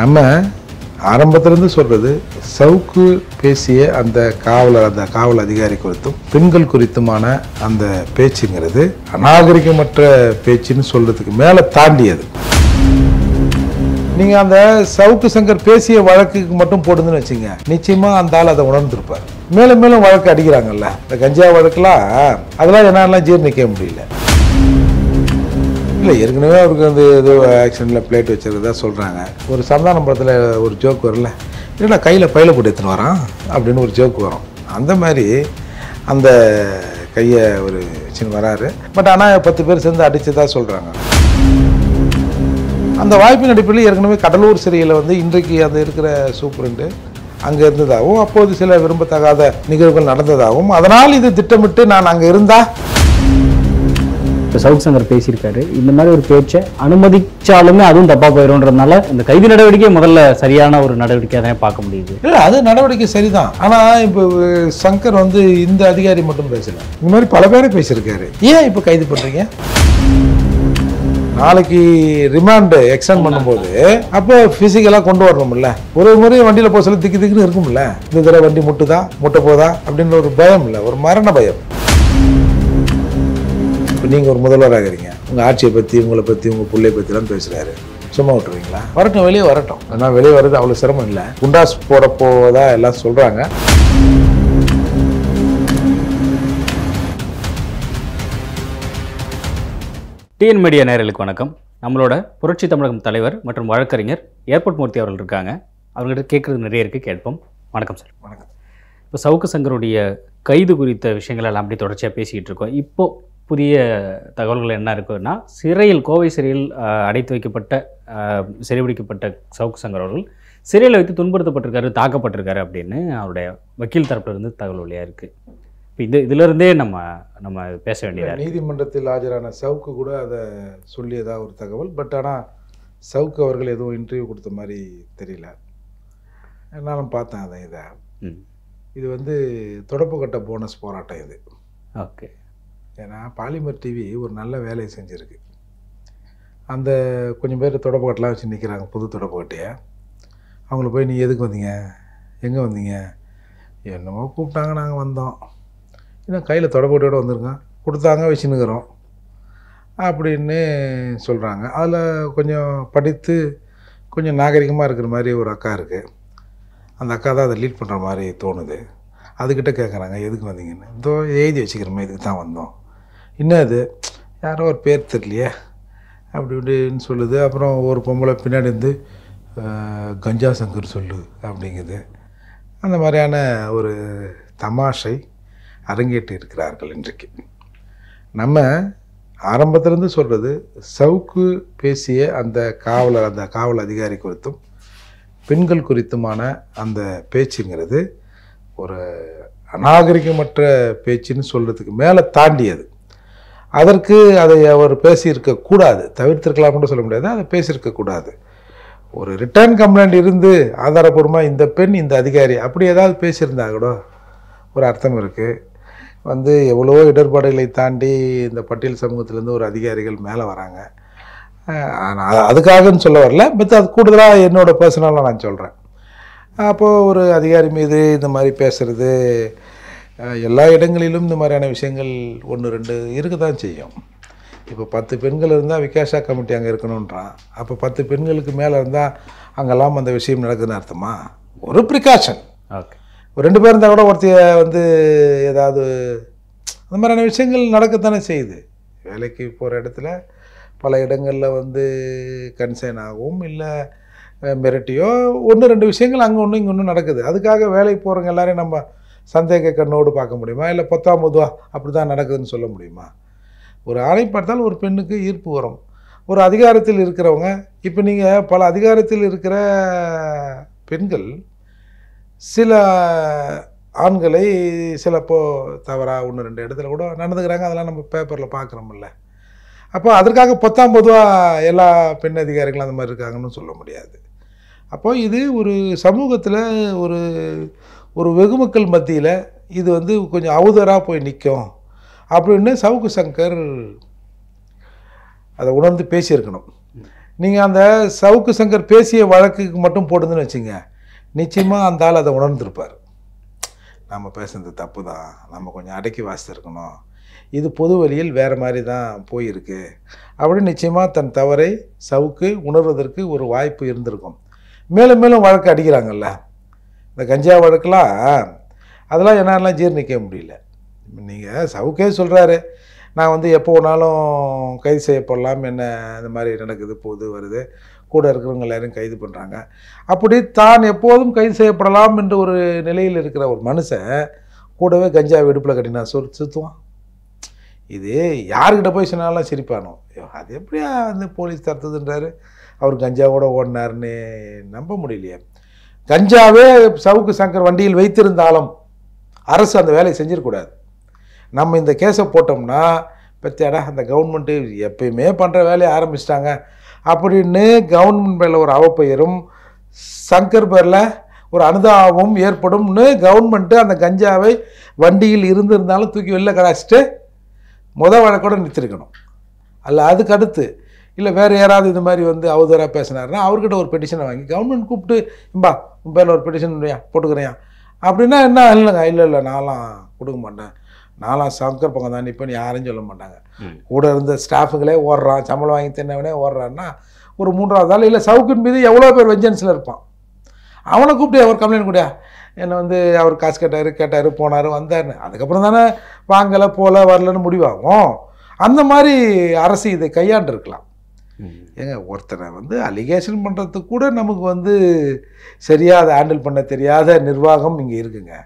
நம்ம ஆரம்பத்திலிருந்து சொல்கிறது சவுக்கு பேசிய அந்த காவலர் அந்த காவல் அதிகாரி குறித்தும் பெண்கள் குறித்துமான அந்த பேச்சுங்கிறது அநாகரிகமற்ற பேச்சுன்னு சொல்கிறதுக்கு மேலே தாண்டியது நீங்கள் அந்த சவுக்கு சங்கர் பேசிய வழக்குக்கு மட்டும் போடுதுன்னு வச்சுங்க நிச்சயமாக அந்த ஆள் அதை உணர்ந்திருப்பார் மேலும் மேலும் வழக்கு அடிக்கிறாங்கல்ல இந்த கஞ்சா வழக்குலாம் அதெல்லாம் என்னாலாம் ஜீர்ணிக்க முடியல இல்லை ஏற்கனவே அவருக்கு வந்து ஏதோ ஆக்சிடெண்ட்டில் பிளேட் வச்சுருக்கதா சொல்கிறாங்க ஒரு சந்தானம் படத்தில் ஒரு ஜோக் வரல இல்லைன்னா கையில் பயில போட்டு எடுத்துன்னு வரான் அப்படின்னு ஒரு ஜோக் வரும் அந்த மாதிரி அந்த கையை ஒரு சின்ன வராரு பட் ஆனால் பத்து பேர் சேர்ந்து அடித்ததா சொல்கிறாங்க அந்த வாய்ப்பின் அடிப்படையில் ஏற்கனவே கடலூர் சிறையில் வந்து இன்றைக்கு அந்த இருக்கிற சூப்பரண்டு அங்கே இருந்ததாகவும் அப்போது சில விரும்பத்தகாத நிகழ்வுகள் நடந்ததாகவும் அதனால் இது திட்டமிட்டு நான் அங்கே இருந்தால் இப்போ சவுக் சங்கர் பேசியிருக்காரு இந்த மாதிரி ஒரு பேச்சை அனுமதிச்சாலுமே அதுவும் தப்பாக போயிடும்ன்றதுனால இந்த கைது நடவடிக்கை முதல்ல சரியான ஒரு நடவடிக்கையாக தான் பார்க்க முடியுது இல்லை அது நடவடிக்கை சரிதான் ஆனால் இப்போ சங்கர் வந்து இந்த அதிகாரி மட்டும் பேசல இந்த மாதிரி பல பேரும் பேசியிருக்காரு ஏன் இப்போ கைது பண்ணுறீங்க நாளைக்கு ரிமாண்டு எக்ஸ்டெண்ட் பண்ணும்போது அப்போ ஃபிசிக்கலாக கொண்டு வரணும்ல ஒரு முறை வண்டியில் போக சொல்லி திக்கு திக்குன்னு இருக்கும்ல இந்த தடவை வண்டி முட்டுதா முட்டை போதா அப்படின்ற ஒரு பயம் இல்லை ஒரு மரண பயம் நீங்கள் ஒரு முதல்வராக இருக்கிறீங்க உங்கள் ஆட்சியை பற்றி உங்களை பற்றி உங்கள் பிள்ளைய பற்றிலாம் பேசுகிறாரு சும்மா விட்டுருவீங்களா வரட்டும் வெளியே வரட்டும் ஆனால் வெளியே வர்றது அவ்வளோ சிரமம் இல்லை குண்டாஸ் போட போவதா எல்லாம் சொல்கிறாங்க டிஎன் மீடியா நேரலுக்கு வணக்கம் நம்மளோட புரட்சி தமிழகம் தலைவர் மற்றும் வழக்கறிஞர் ஏர்போர்ட் மூர்த்தி அவர்கள் இருக்காங்க அவங்கள்ட்ட கேட்குறது நிறைய இருக்குது கேட்போம் வணக்கம் சார் வணக்கம் இப்போ சவுக்கு சங்கருடைய கைது குறித்த விஷயங்கள் எல்லாம் அப்படி தொடர்ச்சியாக பேசிக்கிட்டு இருக்கோம் இப்போது புதிய தகவல்கள் என்ன இருக்குதுன்னா சிறையில் கோவை சிறையில் அடைத்து வைக்கப்பட்ட சிறைபிடிக்கப்பட்ட சவுக்கு சங்கர் அவர்கள் சிறையில் வைத்து துன்புறுத்தப்பட்டிருக்காரு தாக்கப்பட்டிருக்காரு அப்படின்னு அவருடைய வக்கீல் தரப்பிலிருந்து தகவல் வழியாக இருக்குது இப்போ இது இதிலிருந்தே நம்ம நம்ம பேச வேண்டியதாக நீதிமன்றத்தில் ஆஜரான சவுக்கு கூட அதை சொல்லியதாக ஒரு தகவல் பட் ஆனால் சவுக்கு அவர்கள் எதுவும் இன்டர்வியூ கொடுத்த மாதிரி தெரியல என்னாலும் பார்த்தேன் அதை இதை இது வந்து தொடப்பு கட்ட போனஸ் போராட்டம் இது ஓகே ஏன்னா பாலிமர் டிவி ஒரு நல்ல வேலையை செஞ்சுருக்கு அந்த கொஞ்சம் பேர் தொடப்பக்கட்டெலாம் வச்சு நிற்கிறாங்க புது தொடப்பக்கட்டையை அவங்கள போய் நீ எதுக்கு வந்தீங்க எங்கே வந்தீங்க என்னமோ கூப்பிட்டாங்க நாங்கள் வந்தோம் இன்னும் கையில் தொடப்பக்கட்டையோடு வந்திருக்கோம் கொடுத்தாங்க வச்சுன்னுக்கிறோம் அப்படின்னு சொல்கிறாங்க அதில் கொஞ்சம் படித்து கொஞ்சம் நாகரிகமாக இருக்கிற மாதிரி ஒரு அக்கா இருக்குது அந்த அக்கா தான் அதை லீட் பண்ணுற மாதிரி தோணுது அதுக்கிட்ட கேட்குறாங்க எதுக்கு வந்தீங்கன்னு இதோ எழுதி வச்சுக்கிறோமே இதுக்கு தான் வந்தோம் என்னது யாரோ ஒரு பேர் தெரியலையே அப்படி இப்படின்னு சொல்லுது அப்புறம் ஒரு பொம்பளை பின்னாடி இருந்து கஞ்சா சங்கர் சொல்லு அப்படிங்குது அந்த மாதிரியான ஒரு தமாஷை அரங்கேற்றி இருக்கிறார்கள் இன்றைக்கு நம்ம ஆரம்பத்திலேருந்து சொல்கிறது சவுக்கு பேசிய அந்த காவலர் அந்த காவல் அதிகாரி குறித்தும் பெண்கள் குறித்துமான அந்த பேச்சுங்கிறது ஒரு அநாகரிகமற்ற பேச்சுன்னு சொல்கிறதுக்கு மேலே தாண்டியது அதற்கு அதை அவர் பேசியிருக்க கூடாது தவிர்த்திருக்கலாம் கூட சொல்ல முடியாது அதை பேசியிருக்க கூடாது ஒரு ரிட்டர்ன் கம்ப்ளைண்ட் இருந்து ஆதாரபூர்வமாக இந்த பெண் இந்த அதிகாரி அப்படி ஏதாவது பேசியிருந்தா கூட ஒரு அர்த்தம் இருக்குது வந்து எவ்வளோ இடர்பாடுகளை தாண்டி இந்த பட்டியல் சமூகத்திலேருந்து ஒரு அதிகாரிகள் மேலே வராங்க ஆனால் அதுக்காகன்னு சொல்ல வரல பட் அது கூடுதலாக என்னோடய பர்சனலாக நான் சொல்கிறேன் அப்போது ஒரு அதிகாரி மீது இந்த மாதிரி பேசுகிறது எல்லா இடங்களிலும் இந்த மாதிரியான விஷயங்கள் ஒன்று ரெண்டு இருக்க தான் செய்யும் இப்போ பத்து பெண்கள் இருந்தால் விகாஷா கமிட்டி அங்கே இருக்கணுன்றான் அப்போ பத்து பெண்களுக்கு மேலே இருந்தால் அங்கெல்லாம் அந்த விஷயம் நடக்குதுன்னு அர்த்தமா ஒரு ப்ரிகாஷன் ஓகே ரெண்டு பேர் இருந்தால் கூட ஒருத்தைய வந்து ஏதாவது அந்த மாதிரியான விஷயங்கள் நடக்கத்தானே செய்யுது வேலைக்கு போகிற இடத்துல பல இடங்களில் வந்து கன்சைன் ஆகும் இல்லை மிரட்டியோ ஒன்று ரெண்டு விஷயங்கள் அங்கே ஒன்று இங்கே ஒன்று நடக்குது அதுக்காக வேலைக்கு போகிறவங்க எல்லாரையும் நம்ம சந்தேக கண்ணோடு பார்க்க முடியுமா இல்லை பத்தாம் பொதுவாக அப்படி தான் நடக்குதுன்னு சொல்ல முடியுமா ஒரு ஆணை பார்த்தால் ஒரு பெண்ணுக்கு ஈர்ப்பு வரும் ஒரு அதிகாரத்தில் இருக்கிறவங்க இப்போ நீங்கள் பல அதிகாரத்தில் இருக்கிற பெண்கள் சில ஆண்களை சிலப்போ தவறாக ஒன்று ரெண்டு இடத்துல கூட நடந்துக்கிறாங்க அதெல்லாம் நம்ம பேப்பரில் பார்க்குறோம்ல அப்போ அதற்காக பத்தாம் பொதுவாக எல்லா பெண் அதிகாரிகளும் அந்த மாதிரி இருக்காங்கன்னு சொல்ல முடியாது அப்போ இது ஒரு சமூகத்தில் ஒரு ஒரு வெகுமக்கள் மத்தியில் இது வந்து கொஞ்சம் அவதராக போய் நிற்கும் அப்படின்னு சவுக்கு சங்கர் அதை உணர்ந்து பேசியிருக்கணும் நீங்கள் அந்த சவுக்கு சங்கர் பேசிய வழக்குக்கு மட்டும் போடுதுன்னு வச்சுங்க நிச்சயமாக அந்த ஆள் அதை உணர்ந்திருப்பார் நம்ம பேசுனது தப்பு தான் நம்ம கொஞ்சம் அடக்கி வாசித்திருக்கணும் இது பொது வழியில் வேறு மாதிரி தான் போயிருக்கு அப்படின்னு நிச்சயமாக தன் தவறை சவுக்கு உணர்வதற்கு ஒரு வாய்ப்பு இருந்திருக்கும் மேலும் மேலும் வழக்கு அடிக்கிறாங்கல்ல இந்த கஞ்சா வழக்கெலாம் அதெல்லாம் என்னாலாம் ஜீர்ணிக்க முடியல நீங்கள் சவுக்கே சொல்கிறாரு நான் வந்து எப்போ வேணாலும் கைது செய்யப்படலாம் என்ன இந்த மாதிரி நடக்குது போகுது வருது கூட இருக்கிறவங்க எல்லாரும் கைது பண்ணுறாங்க அப்படி தான் எப்போதும் கைது செய்யப்படலாம் என்ற ஒரு நிலையில் இருக்கிற ஒரு மனுஷன் கூடவே கஞ்சா வெடுப்பில் கட்டினா சு சுற்றுவான் இது யார்கிட்ட போய் சொன்னாலும் சிரிப்பானோ அது எப்படியா வந்து போலீஸ் தரத்துதுன்றாரு அவர் கஞ்சாவோட ஓடினார்னு நம்ப முடியலையே கஞ்சாவே சவுக்கு சங்கர் வண்டியில் வைத்திருந்தாலும் அரசு அந்த வேலையை செஞ்சிடக்கூடாது நம்ம இந்த கேஸை போட்டோம்னா பத்தியாடா அந்த கவர்மெண்ட்டு எப்பயுமே பண்ணுற வேலையை ஆரம்பிச்சிட்டாங்க அப்படின்னு கவர்மெண்ட் மேலே ஒரு அவப்பெயரும் சங்கர் பேரில் ஒரு அனுதாபமும் ஏற்படும்னு கவர்மெண்ட்டு அந்த கஞ்சாவை வண்டியில் இருந்திருந்தாலும் தூக்கி வெளில கடாச்சிட்டு முத வழக்கோடு நிறுத்திருக்கணும் அல்ல அதுக்கடுத்து இல்லை வேறு யாராவது இது மாதிரி வந்து அவதூறாக பேசினாருன்னா அவர்கிட்ட ஒரு பெட்டிஷனை வாங்கி கவர்மெண்ட் கூப்பிட்டு இம்பா உன் பேரில் ஒரு பெட்டிஷன் போட்டுக்கிறேன் அப்படின்னா என்ன இல்லைங்க இல்லை இல்லை நான்லாம் கொடுக்க மாட்டேன் நான்லாம் சங்கர் பங்கம் தான் நிற்பேன் யாரும் சொல்ல மாட்டாங்க கூட இருந்த ஸ்டாஃபுகளே ஓடுறான் சம்பளம் வாங்கி தின்னவனே ஓடுறான்னா ஒரு மூன்றாவது ஆள் இல்லை சவுக்கின் மீது எவ்வளோ பேர் வெஞ்சன்ஸில் இருப்பான் அவனை கூப்பிட்டு அவர் கம்ப்ளைண்ட் கூடியா என்னை வந்து அவர் காசு கேட்டார் கேட்டார் போனார் வந்தார்னு அதுக்கப்புறம் தானே வாங்கலை போகல வரலன்னு முடிவாகும் அந்த மாதிரி அரசு இதை கையாண்டுருக்கலாம் ஏங்க ஒருத்தனை வந்து அலிகேஷன் பண்ணுறதுக்கு கூட நமக்கு வந்து சரியாக அதை ஹேண்டில் பண்ண தெரியாத நிர்வாகம் இங்கே இருக்குங்க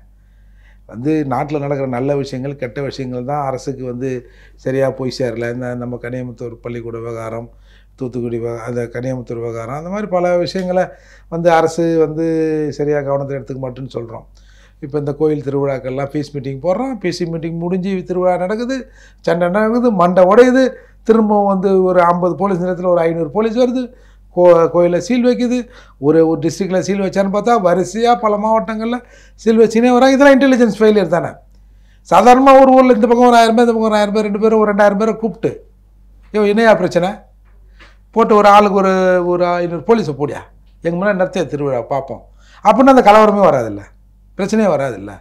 வந்து நாட்டில் நடக்கிற நல்ல விஷயங்கள் கெட்ட விஷயங்கள் தான் அரசுக்கு வந்து சரியாக போய் சேரல இந்த நம்ம கனியமுத்தூர் பள்ளிக்கூட விவகாரம் தூத்துக்குடி அந்த கனியாமுத்தூர் விவகாரம் அந்த மாதிரி பல விஷயங்களை வந்து அரசு வந்து சரியாக கவனத்தை எடுத்துக்க மாட்டேன்னு சொல்கிறோம் இப்போ இந்த கோயில் திருவிழாக்கள்லாம் பீஸ் மீட்டிங் போடுறோம் பீஸி மீட்டிங் முடிஞ்சு திருவிழா நடக்குது சண்டை நடக்குது மண்டை உடையுது திரும்பவும் வந்து ஒரு ஐம்பது போலீஸ் நேரத்தில் ஒரு ஐநூறு போலீஸ் வருது கோ கோயிலில் சீல் வைக்குது ஒரு ஒரு டிஸ்ட்ரிக்டில் சீல் வச்சான்னு பார்த்தா வரிசையாக பல மாவட்டங்களில் சீல் வச்சுனே வராங்க இதெல்லாம் இன்டெலிஜென்ஸ் ஃபெயிலியர் தானே சாதாரணமாக ஒரு ஊரில் இந்த பக்கம் ஒரு ஆயிரம் பேர் இந்த பக்கம் ஒரு ஆயிரம் பேர் ரெண்டு பேரும் ஒரு ரெண்டாயிரம் பேரை கூப்பிட்டு ஐயோ என்னையா பிரச்சனை போட்டு ஒரு ஆளுக்கு ஒரு ஒரு ஐநூறு போலீஸை போடியா எங்கள் முன்னாடி நடத்திய திருவிழா பார்ப்போம் அப்படின்னா அந்த கலவரமே வராதில்ல பிரச்சனையே வராதில்ல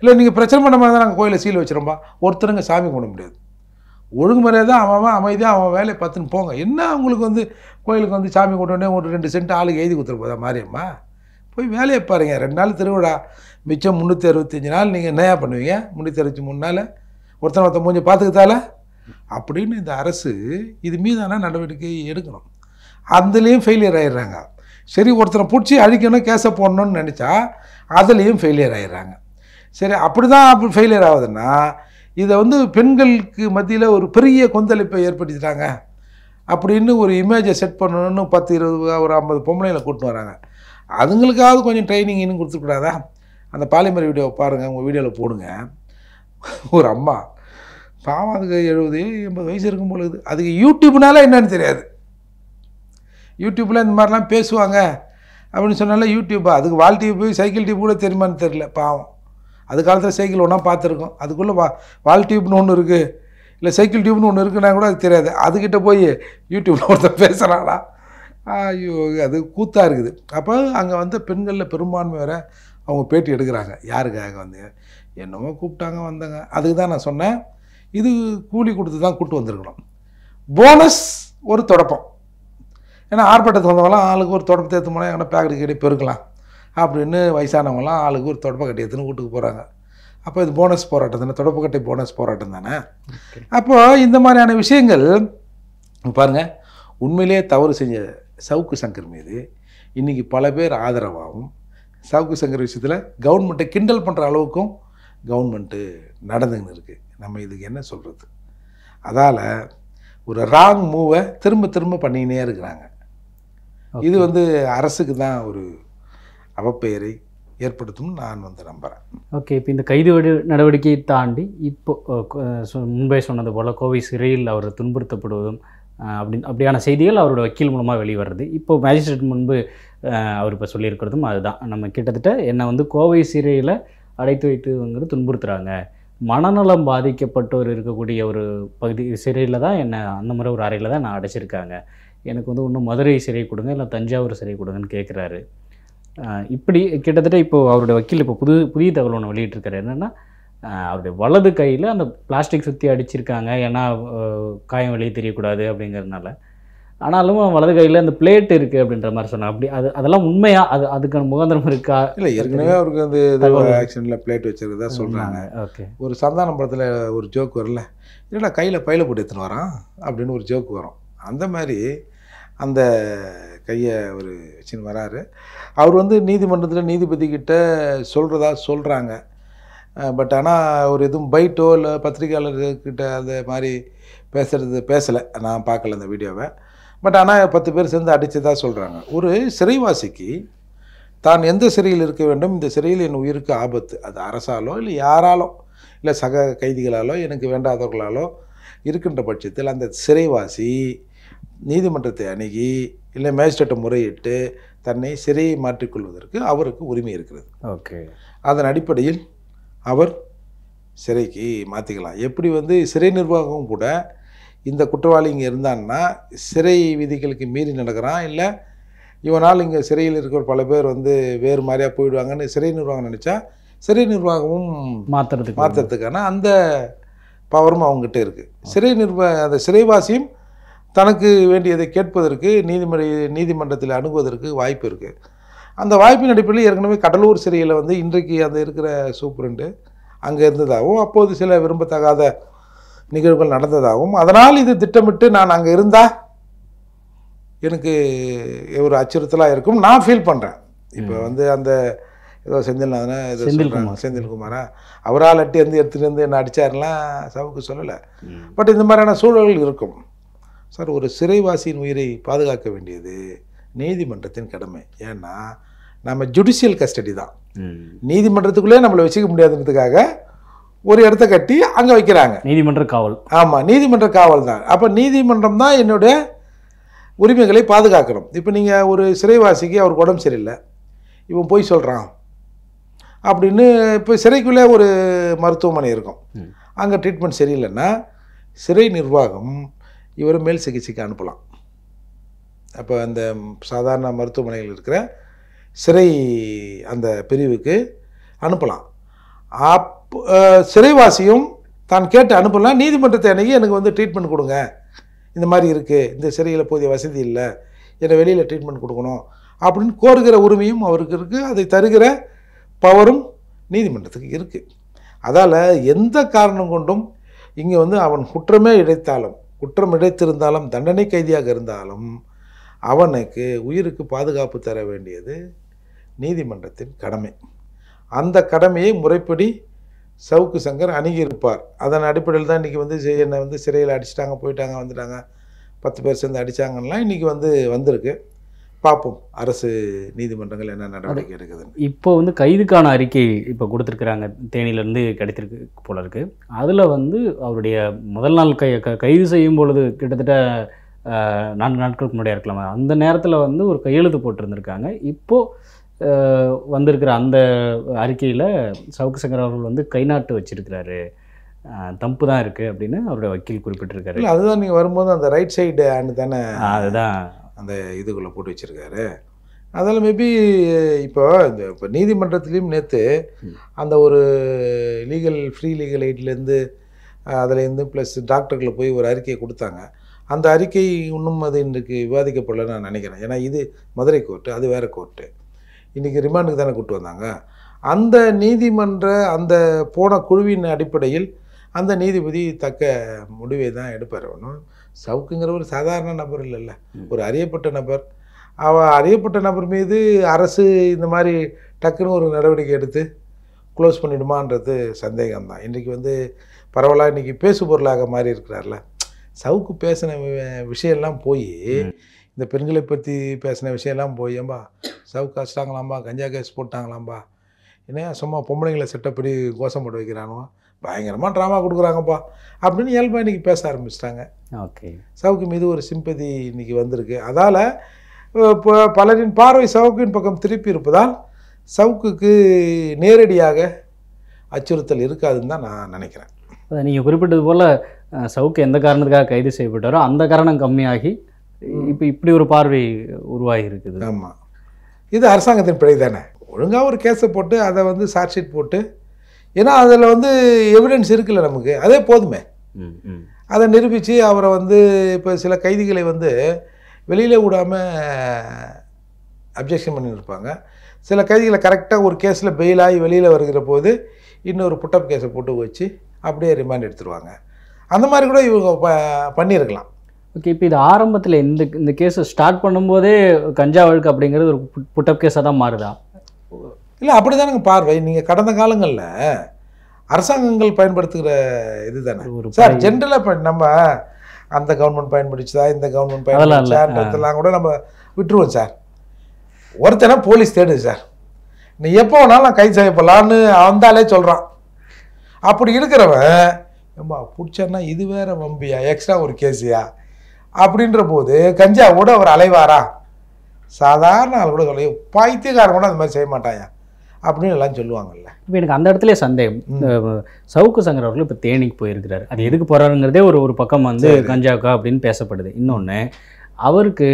இல்லை நீங்கள் பிரச்சனை பண்ண மாதிரி தான் நாங்கள் கோயிலில் சீல் வச்சுருப்போம் ஒருத்தருங்க சாமி கும்பிட முடியாது ஒழுங்குமுறை தான் அவன் அமைதியாக அவன் வேலையை பார்த்துன்னு போங்க என்ன உங்களுக்கு வந்து கோயிலுக்கு வந்து சாமி கொண்டோடனே ஒரு ரெண்டு சென்ட் ஆளுக்கு எழுதி கொடுத்துருப்போதா மாரியம்மா போய் வேலையை பாருங்கள் ரெண்டு நாள் திருவிழா மிச்சம் முந்நூற்றி அறுபத்தஞ்சு நாள் நீங்கள் என்னையா பண்ணுவீங்க முந்நூற்றி அறுபத்தி மூணு நாள் ஒருத்தன் ஒருத்தன் மூஞ்சி பார்த்துக்கிட்டால அப்படின்னு இந்த அரசு இது மீதான நடவடிக்கை எடுக்கணும் அதுலேயும் ஃபெயிலியர் ஆகிடுறாங்க சரி ஒருத்தரை பிடிச்சி அழிக்கணும் கேஸை போடணும்னு நினச்சா அதுலேயும் ஃபெயிலியர் ஆகிடுறாங்க சரி அப்படி தான் அப்படி ஃபெயிலியர் ஆகுதுன்னா இதை வந்து பெண்களுக்கு மத்தியில் ஒரு பெரிய கொந்தளிப்பை ஏற்படுத்திட்டாங்க அப்படின்னு ஒரு இமேஜை செட் பண்ணணும்னு பத்து இருபது ஒரு ஐம்பது பொம்பளைகளை கூப்பிட்டு வராங்க அதுங்களுக்காவது கொஞ்சம் ட்ரைனிங் இன்னும் கொடுத்துக்கூடாதா அந்த பாலிமர் வீடியோவை பாருங்கள் உங்கள் வீடியோவில் போடுங்க ஒரு அம்மா பாவம் அதுக்கு எழுபது எண்பது வயசு இருக்கும் பொழுது அதுக்கு யூடியூப்னால என்னன்னு தெரியாது யூடியூப்பில் இந்த மாதிரிலாம் பேசுவாங்க அப்படின்னு சொன்னால யூடியூப்பாக அதுக்கு வாழ்க்கையை போய் சைக்கிள் டியூப் கூட தெரியுமான்னு தெரில பாவம் அது காலத்தில் சைக்கிள் ஒன்றா பார்த்துருக்கோம் அதுக்குள்ளே வா வால் டியூப்னு ஒன்று இருக்குது இல்லை சைக்கிள் டியூப்னு ஒன்று இருக்குன்னா கூட அது தெரியாது அதுக்கிட்ட போய் யூடியூப்பில் ஒருத்தர் பேசுகிறாடா ஐயோ அது கூத்தாக இருக்குது அப்போ அங்கே வந்து பெண்களில் பெரும்பான்மை வர அவங்க பேட்டி எடுக்கிறாங்க யாருக்காக வந்து என்னமோ கூப்பிட்டாங்க வந்தாங்க அதுக்கு தான் நான் சொன்னேன் இது கூலி கொடுத்து தான் கூப்பிட்டு வந்திருக்கணும் போனஸ் ஒரு தொடப்பம் ஏன்னா ஆர்ப்பாட்டத்துக்கு வந்தவங்களாம் ஆளுக்கு ஒரு தொடப்பத்தை எடுத்து போனால் எங்கன்னா பேக்கெட்டு கேட்டு பெருக்கலாம் அப்படின்னு வயசானவங்களாம் ஆளுக்கு ஒரு தொடப்பக்கட்டை எடுத்துன்னு வீட்டுக்கு போகிறாங்க அப்போ இது போனஸ் போராட்டம் தானே தொடப்பக்கட்டை போனஸ் போராட்டம் தானே அப்போது இந்த மாதிரியான விஷயங்கள் பாருங்கள் உண்மையிலேயே தவறு செஞ்ச சவுக்கு சங்கர் மீது இன்றைக்கி பல பேர் ஆதரவாகவும் சவுக்கு சங்கர் விஷயத்தில் கவர்மெண்ட்டை கிண்டல் பண்ணுற அளவுக்கும் கவர்மெண்ட்டு நடந்துன்னு இருக்குது நம்ம இதுக்கு என்ன சொல்கிறது அதால் ஒரு ராங் மூவை திரும்ப திரும்ப பண்ணிக்கினே இருக்கிறாங்க இது வந்து அரசுக்கு தான் ஒரு அவப்பெயரை ஏற்படுத்தும் நான் வந்து நம்புகிறேன் ஓகே இப்போ இந்த கைது நடவடிக்கையை தாண்டி இப்போ முன்பே சொன்னது போல் கோவை சிறையில் அவர் துன்புறுத்தப்படுவதும் அப்படி அப்படியான செய்திகள் அவரோட வக்கீல் மூலமாக வெளிவருது இப்போ மேஜிஸ்ட்ரேட் முன்பு அவர் இப்போ சொல்லியிருக்கிறதும் அதுதான் நம்ம கிட்டத்தட்ட என்னை வந்து கோவை சிறையில் அடைத்து வைத்துங்கிறது துன்புறுத்துகிறாங்க மனநலம் பாதிக்கப்பட்டவர் இருக்கக்கூடிய ஒரு பகுதி சிறையில் தான் என்னை அந்த மாதிரி ஒரு அறையில் தான் நான் அடைச்சிருக்காங்க எனக்கு வந்து ஒன்றும் மதுரை சிறை கொடுங்க இல்லை தஞ்சாவூர் சிறை கொடுங்கன்னு கேட்குறாரு இப்படி கிட்டத்தட்ட இப்போது அவருடைய வக்கீல் இப்போ புது புதிய தகவல் ஒன்று வெளியிட்டிருக்காரு என்னென்னா அவருடைய வலது கையில் அந்த பிளாஸ்டிக் சுற்றி அடிச்சிருக்காங்க ஏன்னா காயம் வெளியே தெரியக்கூடாது அப்படிங்கிறதுனால ஆனாலும் வலது கையில் அந்த பிளேட் இருக்குது அப்படின்ற மாதிரி சொன்னாங்க அப்படி அது அதெல்லாம் உண்மையாக அது அதுக்கான முகாந்திரம் இருக்கா இல்லை ஏற்கனவே அவருக்கு வந்து ஆக்ஷனில் பிளேட் வச்சுருக்கதா சொல்கிறாங்க ஓகே ஒரு சந்தானம் படத்தில் ஒரு ஜோக் வரல இல்லைன்னா கையில் பயில போட்டு எடுத்துன்னு வரான் அப்படின்னு ஒரு ஜோக் வரும் அந்த மாதிரி அந்த கையை அவர் வச்சுன்னு வராரு அவர் வந்து நீதிமன்றத்தில் நீதிபதிக்கிட்ட சொல்கிறதா சொல்கிறாங்க பட் ஆனால் அவர் எதுவும் பைட்டோ இல்லை பத்திரிகையாளர்கிட்ட அந்த மாதிரி பேசுகிறது பேசலை நான் பார்க்கல அந்த வீடியோவை பட் ஆனால் பத்து பேர் சேர்ந்து அடித்ததாக சொல்கிறாங்க ஒரு சிறைவாசிக்கு தான் எந்த சிறையில் இருக்க வேண்டும் இந்த சிறையில் என் உயிருக்கு ஆபத்து அது அரசாலோ இல்லை யாராலோ இல்லை சக கைதிகளாலோ எனக்கு வேண்டாதவர்களாலோ இருக்கின்ற பட்சத்தில் அந்த சிறைவாசி நீதிமன்றத்தை அணுகி இல்லை மேஜிஸ்ட்ரேட்டை முறையிட்டு தன்னை சிறையை மாற்றிக்கொள்வதற்கு அவருக்கு உரிமை இருக்கிறது ஓகே அதன் அடிப்படையில் அவர் சிறைக்கு மாற்றிக்கலாம் எப்படி வந்து சிறை நிர்வாகமும் கூட இந்த குற்றவாளி இங்கே இருந்தான்னா சிறை விதிகளுக்கு மீறி நடக்கிறான் இல்லை இவனால் இங்கே சிறையில் இருக்கிற பல பேர் வந்து வேறு மாதிரியாக போயிடுவாங்கன்னு சிறை நிர்வாகம் நினச்சா சிறை நிர்வாகமும் மாற்றுறதுக்கு மாற்றுறதுக்கான அந்த பவரும் அவங்ககிட்ட இருக்குது சிறை நிர்வாக அந்த சிறைவாசியும் தனக்கு வேண்டியதை கேட்பதற்கு நீதிமன்ற நீதிமன்றத்தில் அணுகுவதற்கு வாய்ப்பு இருக்குது அந்த வாய்ப்பின் அடிப்படையில் ஏற்கனவே கடலூர் சிறையில் வந்து இன்றைக்கு அந்த இருக்கிற சூப்பரண்டு அங்கே இருந்ததாகவும் அப்போது சில விரும்பத்தகாத நிகழ்வுகள் நடந்ததாகவும் அதனால் இது திட்டமிட்டு நான் அங்கே இருந்தால் எனக்கு ஒரு அச்சுறுத்தலாக இருக்கும் நான் ஃபீல் பண்ணுறேன் இப்போ வந்து அந்த ஏதோ செந்தில்நாதனை ஏதோ செந்தில்குமார் செந்தில்குமாரா அவரால் அட்டி வந்து எடுத்துகிட்டு வந்து என்ன அடித்தாருலாம் சவுக்கு சொல்லலை பட் இந்த மாதிரியான சூழல்கள் இருக்கும் சார் ஒரு சிறைவாசியின் உயிரை பாதுகாக்க வேண்டியது நீதிமன்றத்தின் கடமை ஏன்னா நம்ம ஜுடிஷியல் கஸ்டடி தான் நீதிமன்றத்துக்குள்ளே நம்மளை வச்சுக்க முடியாதுன்றதுக்காக ஒரு இடத்த கட்டி அங்கே வைக்கிறாங்க நீதிமன்ற காவல் ஆமாம் நீதிமன்ற காவல் தான் அப்போ நீதிமன்றம் தான் என்னுடைய உரிமைகளை பாதுகாக்கணும் இப்போ நீங்கள் ஒரு சிறைவாசிக்கு அவருக்கு உடம்பு சரியில்லை இவன் போய் சொல்கிறான் அப்படின்னு இப்போ சிறைக்குள்ளே ஒரு மருத்துவமனை இருக்கும் அங்கே ட்ரீட்மெண்ட் சரியில்லைன்னா சிறை நிர்வாகம் இவரும் மேல் சிகிச்சைக்கு அனுப்பலாம் அப்போ அந்த சாதாரண மருத்துவமனையில் இருக்கிற சிறை அந்த பிரிவுக்கு அனுப்பலாம் அப் சிறைவாசியும் தான் கேட்டு அனுப்பலாம் நீதிமன்றத்தை அணுகி எனக்கு வந்து ட்ரீட்மெண்ட் கொடுங்க இந்த மாதிரி இருக்குது இந்த சிறையில் போதிய வசதி இல்லை என்னை வெளியில் ட்ரீட்மெண்ட் கொடுக்கணும் அப்படின்னு கோருகிற உரிமையும் அவருக்கு இருக்குது அதை தருகிற பவரும் நீதிமன்றத்துக்கு இருக்குது அதால் எந்த காரணம் கொண்டும் இங்கே வந்து அவன் குற்றமே இழைத்தாலும் குற்றம் இழைத்திருந்தாலும் தண்டனை கைதியாக இருந்தாலும் அவனுக்கு உயிருக்கு பாதுகாப்பு தர வேண்டியது நீதிமன்றத்தின் கடமை அந்த கடமையை முறைப்படி சவுக்கு சங்கர் அணுகியிருப்பார் அதன் அடிப்படையில் தான் இன்றைக்கி வந்து என்னை வந்து சிறையில் அடிச்சிட்டாங்க போயிட்டாங்க வந்துட்டாங்க பத்து பேர் சேர்ந்து அடித்தாங்கன்னா இன்றைக்கி வந்து வந்திருக்கு பார்ப்போம் அரசு நீதிமன்றங்கள் என்ன நடவடிக்கை எடுக்குது இப்போ வந்து கைதுக்கான அறிக்கை இப்போ கொடுத்துருக்குறாங்க தேனியிலேருந்து கிடைத்திருக்கு போல இருக்குது அதில் வந்து அவருடைய முதல் நாள் கை கைது செய்யும் பொழுது கிட்டத்தட்ட நான்கு நாட்களுக்கு முன்னாடியே இருக்கலாமா அந்த நேரத்தில் வந்து ஒரு கையெழுத்து போட்டிருந்திருக்காங்க இப்போது வந்திருக்கிற அந்த அறிக்கையில் சவுக்கு சங்கர் அவர்கள் வந்து நாட்டு வச்சுருக்கிறாரு தம்பு தான் இருக்குது அப்படின்னு அவருடைய வக்கீல் குறிப்பிட்டிருக்காரு இல்லை அதுதான் நீங்கள் வரும்போது அந்த ரைட் சைடு அண்ட் தானே அதுதான் அந்த இதுக்குள்ளே போட்டு வச்சுருக்காரு அதில் மேபி இப்போ இந்த இப்போ நீதிமன்றத்துலேயும் நேற்று அந்த ஒரு லீகல் ஃப்ரீ லீகல் எய்ட்லேருந்து அதுலேருந்து ப்ளஸ் டாக்டர்களை போய் ஒரு அறிக்கையை கொடுத்தாங்க அந்த அறிக்கை இன்னும் அது இன்றைக்கு விவாதிக்கப்படல நான் நினைக்கிறேன் ஏன்னா இது மதுரை கோர்ட்டு அது வேறு கோர்ட்டு இன்றைக்கி ரிமாண்டுக்கு தானே கூட்டு வந்தாங்க அந்த நீதிமன்ற அந்த போன குழுவின் அடிப்படையில் அந்த நீதிபதி தக்க முடிவை தான் எடுப்பார் ஒன்று சவுக்குங்கிற ஒரு சாதாரண நபர் இல்லைல்ல ஒரு அறியப்பட்ட நபர் அவ அறியப்பட்ட நபர் மீது அரசு இந்த மாதிரி டக்குன்னு ஒரு நடவடிக்கை எடுத்து க்ளோஸ் பண்ணிடுமான்றது சந்தேகம்தான் இன்றைக்கி வந்து பரவலாக இன்றைக்கி பேசு பொருளாக மாறி இருக்கிறார்ல சவுக்கு பேசின விஷயம்லாம் போய் இந்த பெண்களை பற்றி பேசின விஷயம்லாம் போய் ஏம்பா சவுக்கு அசிட்டாங்களாம்பா கஞ்சா கேஸ் போட்டாங்களாம்பா என்ன சும்மா பொம்பளைங்களை செட்டப் பண்ணி கோஷம் போட்டு வைக்கிறானோ பயங்கரமாக ட்ராமா கொடுக்குறாங்கப்பா அப்படின்னு இயல்பாக இன்றைக்கி பேச ஆரம்பிச்சிட்டாங்க ஓகே சவுக்கு மீது ஒரு சிம்பதி இன்றைக்கி வந்திருக்கு அதால் இப்போ பலரின் பார்வை சவுக்கின் பக்கம் திருப்பி இருப்பதால் சவுக்குக்கு நேரடியாக அச்சுறுத்தல் இருக்காதுன்னு தான் நான் நினைக்கிறேன் அதை நீங்கள் குறிப்பிட்டது போல் சவுக்கு எந்த காரணத்துக்காக கைது செய்யப்பட்டாரோ அந்த காரணம் கம்மியாகி இப்போ இப்படி ஒரு பார்வை உருவாகி இருக்குது ஆமாம் இது அரசாங்கத்தின் பிழை தானே ஒழுங்காக ஒரு கேஸை போட்டு அதை வந்து சார்ஜ் ஷீட் போட்டு ஏன்னா அதில் வந்து எவிடன்ஸ் இருக்குல்ல நமக்கு அதே போதுமே அதை நிரூபித்து அவரை வந்து இப்போ சில கைதிகளை வந்து வெளியில் விடாமல் அப்ஜெக்ஷன் பண்ணியிருப்பாங்க சில கைதிகளை கரெக்டாக ஒரு கேஸில் பெயிலாகி வெளியில் வருகிற போது இன்னொரு புட்டப் கேஸை போட்டு வச்சு அப்படியே ரிமாண்ட் எடுத்துருவாங்க அந்த மாதிரி கூட இவங்க ப பண்ணியிருக்கலாம் ஓகே இப்போ இது ஆரம்பத்தில் இந்த இந்த கேஸை ஸ்டார்ட் பண்ணும்போதே கஞ்சா வழக்கு அப்படிங்கிறது ஒரு புட்டப் கேஸாக தான் மாறுதா இல்லை அப்படி தானுங்க பார்வை நீங்கள் கடந்த காலங்களில் அரசாங்கங்கள் பயன்படுத்துகிற இது தானே சார் ஜென்ரலாக நம்ம அந்த கவர்மெண்ட் பயன்படுச்சுதா இந்த கவர்மெண்ட் பயன்படுத்தலாம் கூட நம்ம விட்டுருவோம் சார் ஒருத்தனா போலீஸ் தேடுது சார் நீ எப்போ வேணாலும் நான் கைது செய்யப்படலான்னு வந்தாலே சொல்கிறான் அப்படி இருக்கிறவன் ஏம்மா பிடிச்சன்னா இது வேற வம்பியா எக்ஸ்ட்ரா ஒரு கேஸியா அப்படின்ற போது கூட அவர் அலைவாரா சாதாரண ஆள் கூட சொல்லி பைத்தியக்காரன் கூட அந்த மாதிரி செய்ய மாட்டாயா அப்படின்னு எல்லாம் சொல்லுவாங்கல்ல இப்போ எனக்கு அந்த இடத்துல சந்தேகம் சவுக்கு சங்கர் அவர்கள் இப்போ தேனிக்கு போயிருக்கிறாரு அது எதுக்கு போகிறாருங்கிறதே ஒரு ஒரு பக்கம் வந்து கஞ்சாக்கா அப்படின்னு பேசப்படுது இன்னொன்று அவருக்கு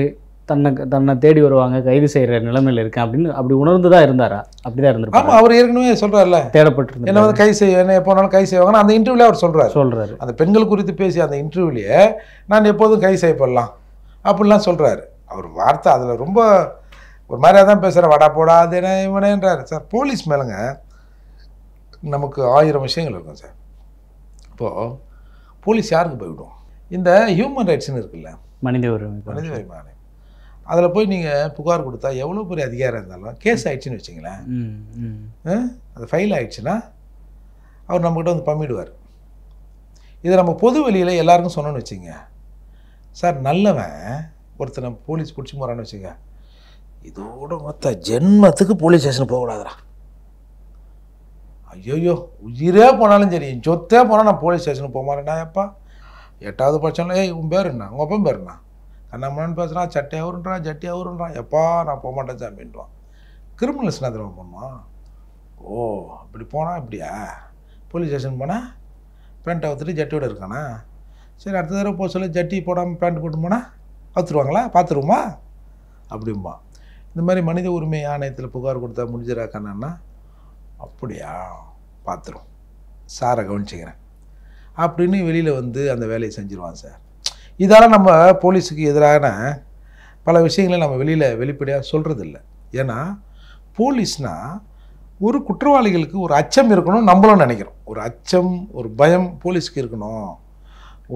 தன்னை தன்னை தேடி வருவாங்க கைது செய்கிற நிலைமையில் இருக்கேன் அப்படின்னு அப்படி உணர்ந்து தான் இருந்தாரா அப்படி தான் இருந்தார் ஆமாம் அவர் ஏற்கனவே சொல்கிறார்ல தேடப்பட்டு என்ன வந்து கை செய்ய என்ன எப்போ கை செய்வாங்கன்னு அந்த இன்டர்வியூல அவர் சொல்கிறார் சொல்கிறார் அந்த பெண்கள் குறித்து பேசி அந்த இன்டர்வியூலேயே நான் எப்போதும் கை செய்யப்படலாம் அப்படிலாம் சொல்கிறாரு அவர் வார்த்தை அதில் ரொம்ப ஒரு மாதிரியாக தான் பேசுகிற வடா போடாதேனே இவனேன்றார் சார் போலீஸ் மேலேங்க நமக்கு ஆயிரம் விஷயங்கள் இருக்கும் சார் இப்போது போலீஸ் யாருக்கு போய்விடும் இந்த ஹியூமன் ரைட்ஸ்னு இருக்குல்ல மனித உரிமை மனித உரிமை அதில் போய் நீங்கள் புகார் கொடுத்தா எவ்வளோ பெரிய அதிகாரம் இருந்தாலும் கேஸ் ஆயிடுச்சுன்னு வச்சிங்களேன் அது ஃபைல் ஆயிடுச்சுன்னா அவர் நம்மக்கிட்ட வந்து பம்மிடுவார் இதை நம்ம பொது வெளியில் எல்லாருக்கும் சொன்னோன்னு வச்சிங்க சார் நல்லவன் ஒருத்தனை போலீஸ் பிடிச்சி போகிறான்னு வச்சுக்க இதோட மொத்த ஜென்மத்துக்கு போலீஸ் ஸ்டேஷன் போகக்கூடாதுடா ஐயோயோ உயிரே போனாலும் சரி என் சொத்தே போனால் நான் போலீஸ் ஸ்டேஷனுக்கு போக மாட்டேன்டா எப்பா எட்டாவது பட்சம்ல ஏய் உன் பேர் என்ன உங்கள் அப்பன் பேருண்ணா என்ன பேசுகிறான் சட்டையாக அவருன்றான் ஜட்டி அவருன்றான் எப்பா நான் போக மாட்டேன் சாமின்றான் கிரிமினல்ஸ் என்ன திரும்ப பண்ணுவான் ஓ அப்படி போனால் இப்படியா போலீஸ் ஸ்டேஷன் போனேன் பேண்ட்டை ஒத்துட்டு ஜட்டியோடு இருக்கானா சரி அடுத்த தடவை போக சொல்ல ஜட்டி போடாமல் பேண்ட் போட்டு போனால் பார்த்துருவாங்களா பார்த்துருவோமா அப்படிம்பா இந்த மாதிரி மனித உரிமை ஆணையத்தில் புகார் கொடுத்தா முடிஞ்சிடா கண்ணன்னா அப்படியா பார்த்துரும் சாரை கவனிச்சுக்கிறேன் அப்படின்னு வெளியில் வந்து அந்த வேலையை செஞ்சுருவான் சார் இதால் நம்ம போலீஸுக்கு எதிரான பல விஷயங்களை நம்ம வெளியில் வெளிப்படையாக சொல்கிறதில்ல ஏன்னா போலீஸ்னால் ஒரு குற்றவாளிகளுக்கு ஒரு அச்சம் இருக்கணும் நம்மளும் நினைக்கிறோம் ஒரு அச்சம் ஒரு பயம் போலீஸுக்கு இருக்கணும்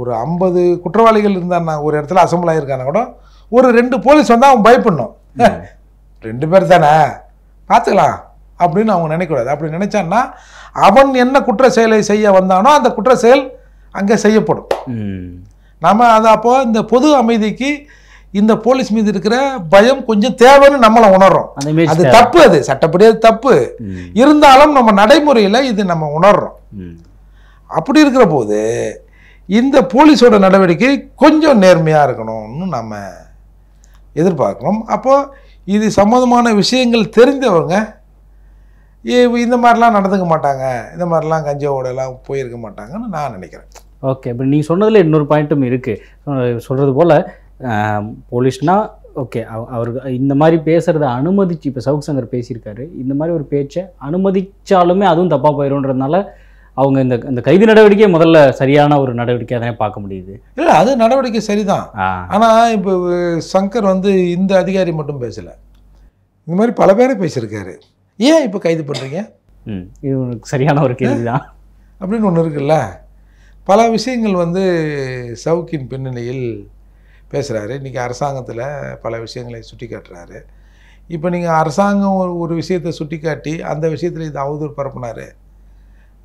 ஒரு ஐம்பது குற்றவாளிகள் இருந்தான்னா ஒரு இடத்துல அசம்பிள் ஆகியிருக்கானா கூட ஒரு ரெண்டு போலீஸ் வந்தால் அவன் பயப்படணும் ரெண்டு பேர் தானே பார்த்துக்கலாம் அப்படின்னு அவங்க நினைக்கக்கூடாது அப்படி நினச்சான்னா அவன் என்ன குற்ற செயலை செய்ய வந்தானோ அந்த குற்ற செயல் அங்கே செய்யப்படும் நம்ம அது அப்போ இந்த பொது அமைதிக்கு இந்த போலீஸ் மீது இருக்கிற பயம் கொஞ்சம் தேவைன்னு நம்மளை உணர்றோம் அது தப்பு அது சட்டப்படி அது தப்பு இருந்தாலும் நம்ம நடைமுறையில் இது நம்ம உணர்றோம் அப்படி இருக்கிற போது இந்த போலீஸோட நடவடிக்கை கொஞ்சம் நேர்மையாக இருக்கணும்னு நம்ம எதிர்பார்க்கணும் அப்போது இது சம்மந்தமான விஷயங்கள் தெரிந்தவங்க இந்த மாதிரிலாம் நடந்துக்க மாட்டாங்க இந்த மாதிரிலாம் கஞ்சாவோடலாம் போயிருக்க மாட்டாங்கன்னு நான் நினைக்கிறேன் ஓகே இப்போ நீங்கள் சொன்னதில் இன்னொரு பாயிண்ட்டும் இருக்குது சொல்கிறது போல் போலீஸ்னால் ஓகே அவருக்கு இந்த மாதிரி பேசுகிறத அனுமதிச்சு இப்போ சவுக் சங்கர் பேசியிருக்காரு இந்த மாதிரி ஒரு பேச்சை அனுமதித்தாலுமே அதுவும் தப்பாக போயிடும்ன்றதுனால அவங்க இந்த இந்த கைது நடவடிக்கை முதல்ல சரியான ஒரு நடவடிக்கையாக தானே பார்க்க முடியுது இல்லை அது நடவடிக்கை சரிதான் ஆனால் இப்போ சங்கர் வந்து இந்த அதிகாரி மட்டும் பேசலை இந்த மாதிரி பல பேரை பேசியிருக்காரு ஏன் இப்போ கைது பண்ணுறீங்க ம் இது உனக்கு சரியான ஒரு கேள்வி தான் அப்படின்னு ஒன்று இருக்குல்ல பல விஷயங்கள் வந்து சவுக்கின் பின்னணியில் பேசுகிறாரு இன்றைக்கி அரசாங்கத்தில் பல விஷயங்களை சுட்டி காட்டுறாரு இப்போ நீங்கள் அரசாங்கம் ஒரு ஒரு விஷயத்தை சுட்டி காட்டி அந்த விஷயத்தில் இது அவதூறு பரப்புனாரு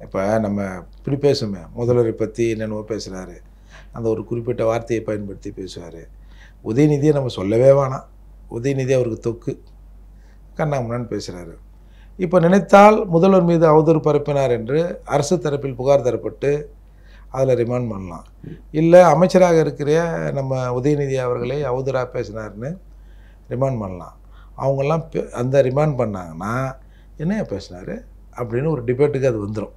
இப்போ நம்ம இப்படி பேசுமே முதல்வரை பற்றி என்னென்னவோ பேசுகிறாரு அந்த ஒரு குறிப்பிட்ட வார்த்தையை பயன்படுத்தி பேசுவார் உதயநிதியை நம்ம சொல்லவே வேணாம் உதயநிதி அவருக்கு தொக்கு கண்ணாமண்ணான்னு பேசுகிறாரு இப்போ நினைத்தால் முதல்வர் மீது அவதூறு பரப்பினார் என்று அரசு தரப்பில் புகார் தரப்பட்டு அதில் ரிமாண்ட் பண்ணலாம் இல்லை அமைச்சராக இருக்கிற நம்ம உதயநிதி அவர்களை அவதூறாக பேசினார்னு ரிமாண்ட் பண்ணலாம் அவங்கெல்லாம் அந்த ரிமாண்ட் பண்ணாங்கன்னா என்ன பேசினார் அப்படின்னு ஒரு டிபேட்டுக்கு அது வந்துடும்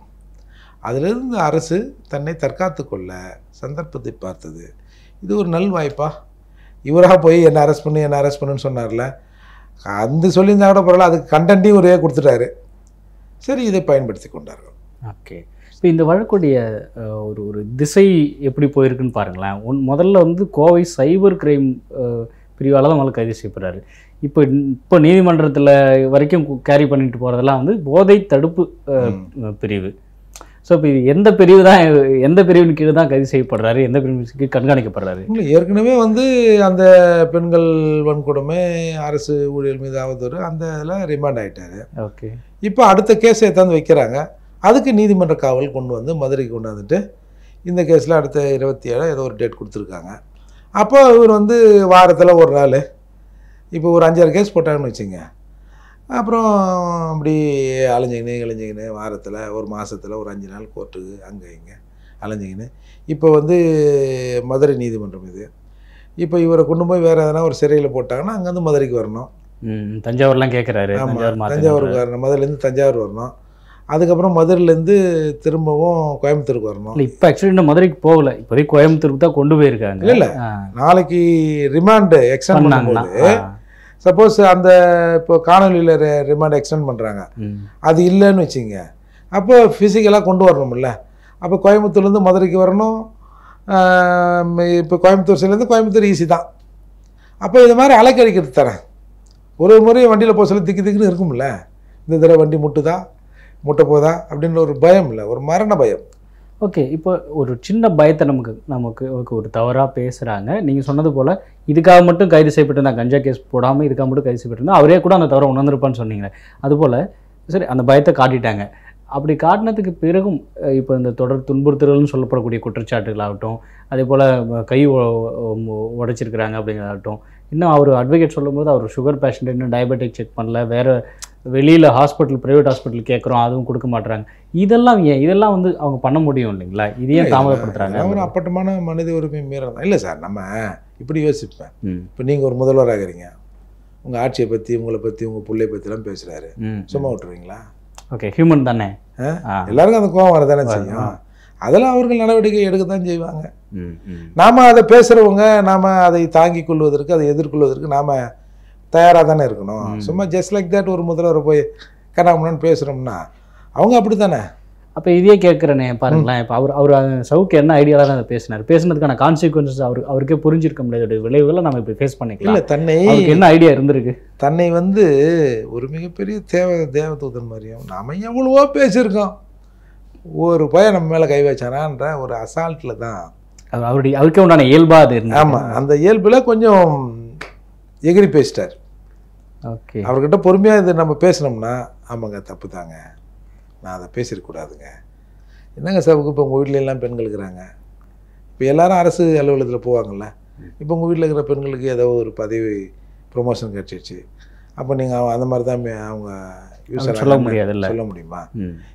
அதிலிருந்து அரசு தன்னை தற்காத்து கொள்ள சந்தர்ப்பத்தை பார்த்தது இது ஒரு நல் வாய்ப்பா இவராக போய் என்ன அரெஸ்ட் பண்ணு என்ன அரெஸ்ட் பண்ணுன்னு சொன்னார்ல அந்த சொல்லியிருந்தா கூட பரவாயில்ல அதுக்கு கண்டென்ட்டையும் ஒரே கொடுத்துட்டாரு சரி இதை பயன்படுத்தி கொண்டார்கள் ஓகே இப்போ இந்த வழக்குடைய ஒரு ஒரு திசை எப்படி போயிருக்குன்னு பாருங்களேன் ஒன் முதல்ல வந்து கோவை சைபர் கிரைம் பிரிவால் தான் கைது செய்யப்படுறாரு இப்போ இப்போ நீதிமன்றத்தில் வரைக்கும் கேரி பண்ணிட்டு போகிறதெல்லாம் வந்து போதை தடுப்பு பிரிவு ஸோ இப்போ எந்த பிரிவு தான் எந்த பிரிவின் கீழே தான் கைது செய்யப்படுறாரு எந்த பிரிவின் கீழ் கண்காணிக்கப்படுறாரு இல்லை ஏற்கனவே வந்து அந்த பெண்கள் வன்கொடுமை அரசு ஊழியர் மீது ஆவதொரு அந்த இதில் ரிமாண்ட் ஆகிட்டாரு ஓகே இப்போ அடுத்த கேஸை எத்தாந்து வைக்கிறாங்க அதுக்கு நீதிமன்ற காவல் கொண்டு வந்து மதுரைக்கு கொண்டாந்துட்டு இந்த கேஸில் அடுத்த இருபத்தி ஏழு ஏதோ ஒரு டேட் கொடுத்துருக்காங்க அப்போ இவர் வந்து வாரத்தில் ஒரு நாள் இப்போ ஒரு அஞ்சாறு கேஸ் போட்டாங்கன்னு வச்சுங்க அப்புறம் அப்படி அலைஞ்சிக்கினு இலைஞ்சிக்கினு வாரத்தில் ஒரு மாதத்தில் ஒரு அஞ்சு நாள் கோர்ட்டுக்கு அங்கே இங்கே அலைஞ்சிக்கினு இப்போ வந்து மதுரை நீதிமன்றம் இது இப்போ இவரை கொண்டு போய் வேறு எதனா ஒரு சிறையில் போட்டாங்கன்னா அங்கேருந்து மதுரைக்கு வரணும் தஞ்சாவூர்லாம் கேட்குறாரு ஆமாம் தஞ்சாவூருக்கு வரணும் மதுரையிலேருந்து தஞ்சாவூர் வரணும் அதுக்கப்புறம் மதுரையிலேருந்து திரும்பவும் கோயம்புத்தூருக்கு வரணும் இப்போ ஆக்சுவலி இன்னும் மதுரைக்கு போகல இப்போதைக்கு கோயம்புத்தூருக்கு தான் கொண்டு போயிருக்காங்க இல்லை நாளைக்கு ரிமாண்டு எக்ஸ்டன் பண்ணும்போது சப்போஸ் அந்த இப்போ காணொலியில் ரிமாண்ட் எக்ஸ்டெண்ட் பண்ணுறாங்க அது இல்லைன்னு வச்சுங்க அப்போ ஃபிசிக்கலாக கொண்டு வரணும்ல அப்போ கோயம்புத்தூர்லேருந்து மதுரைக்கு வரணும் இப்போ கோயம்புத்தூர் சைட்லேருந்து கோயம்புத்தூர் ஈஸி தான் அப்போ இது மாதிரி அலைக்கழிக்கிறது தரேன் ஒரு முறை முறையும் வண்டியில் போக சொல்ல திக்கு திக்குன்னு இருக்கும்ல இந்த தடவை வண்டி முட்டுதா முட்டை போதா அப்படின்னு ஒரு பயம் இல்லை ஒரு மரண பயம் ஓகே இப்போ ஒரு சின்ன பயத்தை நமக்கு நமக்கு ஓகே ஒரு தவறாக பேசுகிறாங்க நீங்கள் சொன்னது போல் இதுக்காக மட்டும் கைது செய்யப்பட்டிருந்தா கஞ்சா கேஸ் போடாமல் இதுக்காக மட்டும் கைது செய்யப்பட்டிருந்தா அவரே கூட அந்த தவறை உணர்ந்திருப்பான்னு அது அதுபோல் சரி அந்த பயத்தை காட்டிட்டாங்க அப்படி காட்டினதுக்கு பிறகும் இப்போ இந்த தொடர் துன்புறுத்தல்னு சொல்லப்படக்கூடிய குற்றச்சாட்டுகளாகட்டும் அதே போல் கை உடைச்சிருக்கிறாங்க அப்படிங்கிறதாகட்டும் இன்னும் அவர் அட்வொகேட் சொல்லும்போது அவர் சுகர் இன்னும் டயபெட்டிக் செக் பண்ணல வேறு வெளியில் ஹாஸ்பிட்டல் ப்ரைவேட் ஹாஸ்பிட்டல் கேட்குறோம் அதுவும் கொடுக்க மாட்டுறாங்க இதெல்லாம் ஏன் இதெல்லாம் வந்து அவங்க பண்ண முடியும் இல்லைங்களா இது ஏன் தாமதப்படுத்துறாங்க ஒரு அப்பட்டமான மனித உரிமை மீறல் தான் இல்லை சார் நம்ம இப்படி யோசிப்பேன் இப்போ நீங்கள் ஒரு முதல்வராக இருக்கிறீங்க உங்கள் ஆட்சியை பற்றி உங்களை பற்றி உங்கள் பிள்ளை பற்றிலாம் பேசுகிறாரு சும்மா விட்டுருவீங்களா ஓகே ஹியூமன் தானே எல்லாருக்கும் அந்த கோவம் வரதானே செய்யும் அதெல்லாம் அவர்கள் நடவடிக்கை எடுக்க தான் செய்வாங்க நாம் அதை பேசுகிறவங்க நாம் அதை தாங்கிக் கொள்வதற்கு அதை எதிர்கொள்வதற்கு நாம் தயாராக தானே இருக்கணும் சும்மா ஜஸ்ட் லைக் தட் ஒரு முதல்வர் போய் கண்ணாமண்ணு பேசுகிறோம்னா அவங்க அப்படி தானே அப்போ இதே கேட்குறேனே பாருங்களேன் இப்போ அவர் அவர் சவுக்கு என்ன ஐடியாவில் தான் அதை பேசினார் பேசுனதுக்கான கான்சிக்வன்சஸ் அவர் அவருக்கே புரிஞ்சிருக்க முடியாது விளைவுகளை நம்ம இப்போ ஃபேஸ் பண்ணிக்கலாம் இல்லை தன்னை என்ன ஐடியா இருந்திருக்கு தன்னை வந்து ஒரு மிகப்பெரிய தேவ தேவதூதன் மாதிரியும் நாம் எவ்வளவோ பேசியிருக்கோம் ஒரு பையன் நம்ம மேலே கை வச்சானான்ற ஒரு அசால்ட்டில் தான் அவருடைய அவருக்கே உண்டான இயல்பாக அது ஆமாம் அந்த இயல்பில் கொஞ்சம் எகிரி பேசிட்டார் ஓகே அவர்கிட்ட பொறுமையாக இது நம்ம பேசினோம்னா ஆமாங்க தப்பு தாங்க நான் அதை பேசிடக்கூடாதுங்க என்னங்க சார் இப்போ உங்கள் வீட்டில எல்லாம் பெண்கள் இருக்கிறாங்க இப்போ எல்லாரும் அரசு அலுவலகத்தில் போவாங்கள்ல இப்போ உங்கள் வீட்டில் இருக்கிற பெண்களுக்கு ஏதோ ஒரு பதவி ப்ரொமோஷன் கிடச்சிடுச்சு அப்போ நீங்கள் அந்த மாதிரி தான் அவங்க யூஸ் சொல்ல முடியாது சொல்ல முடியுமா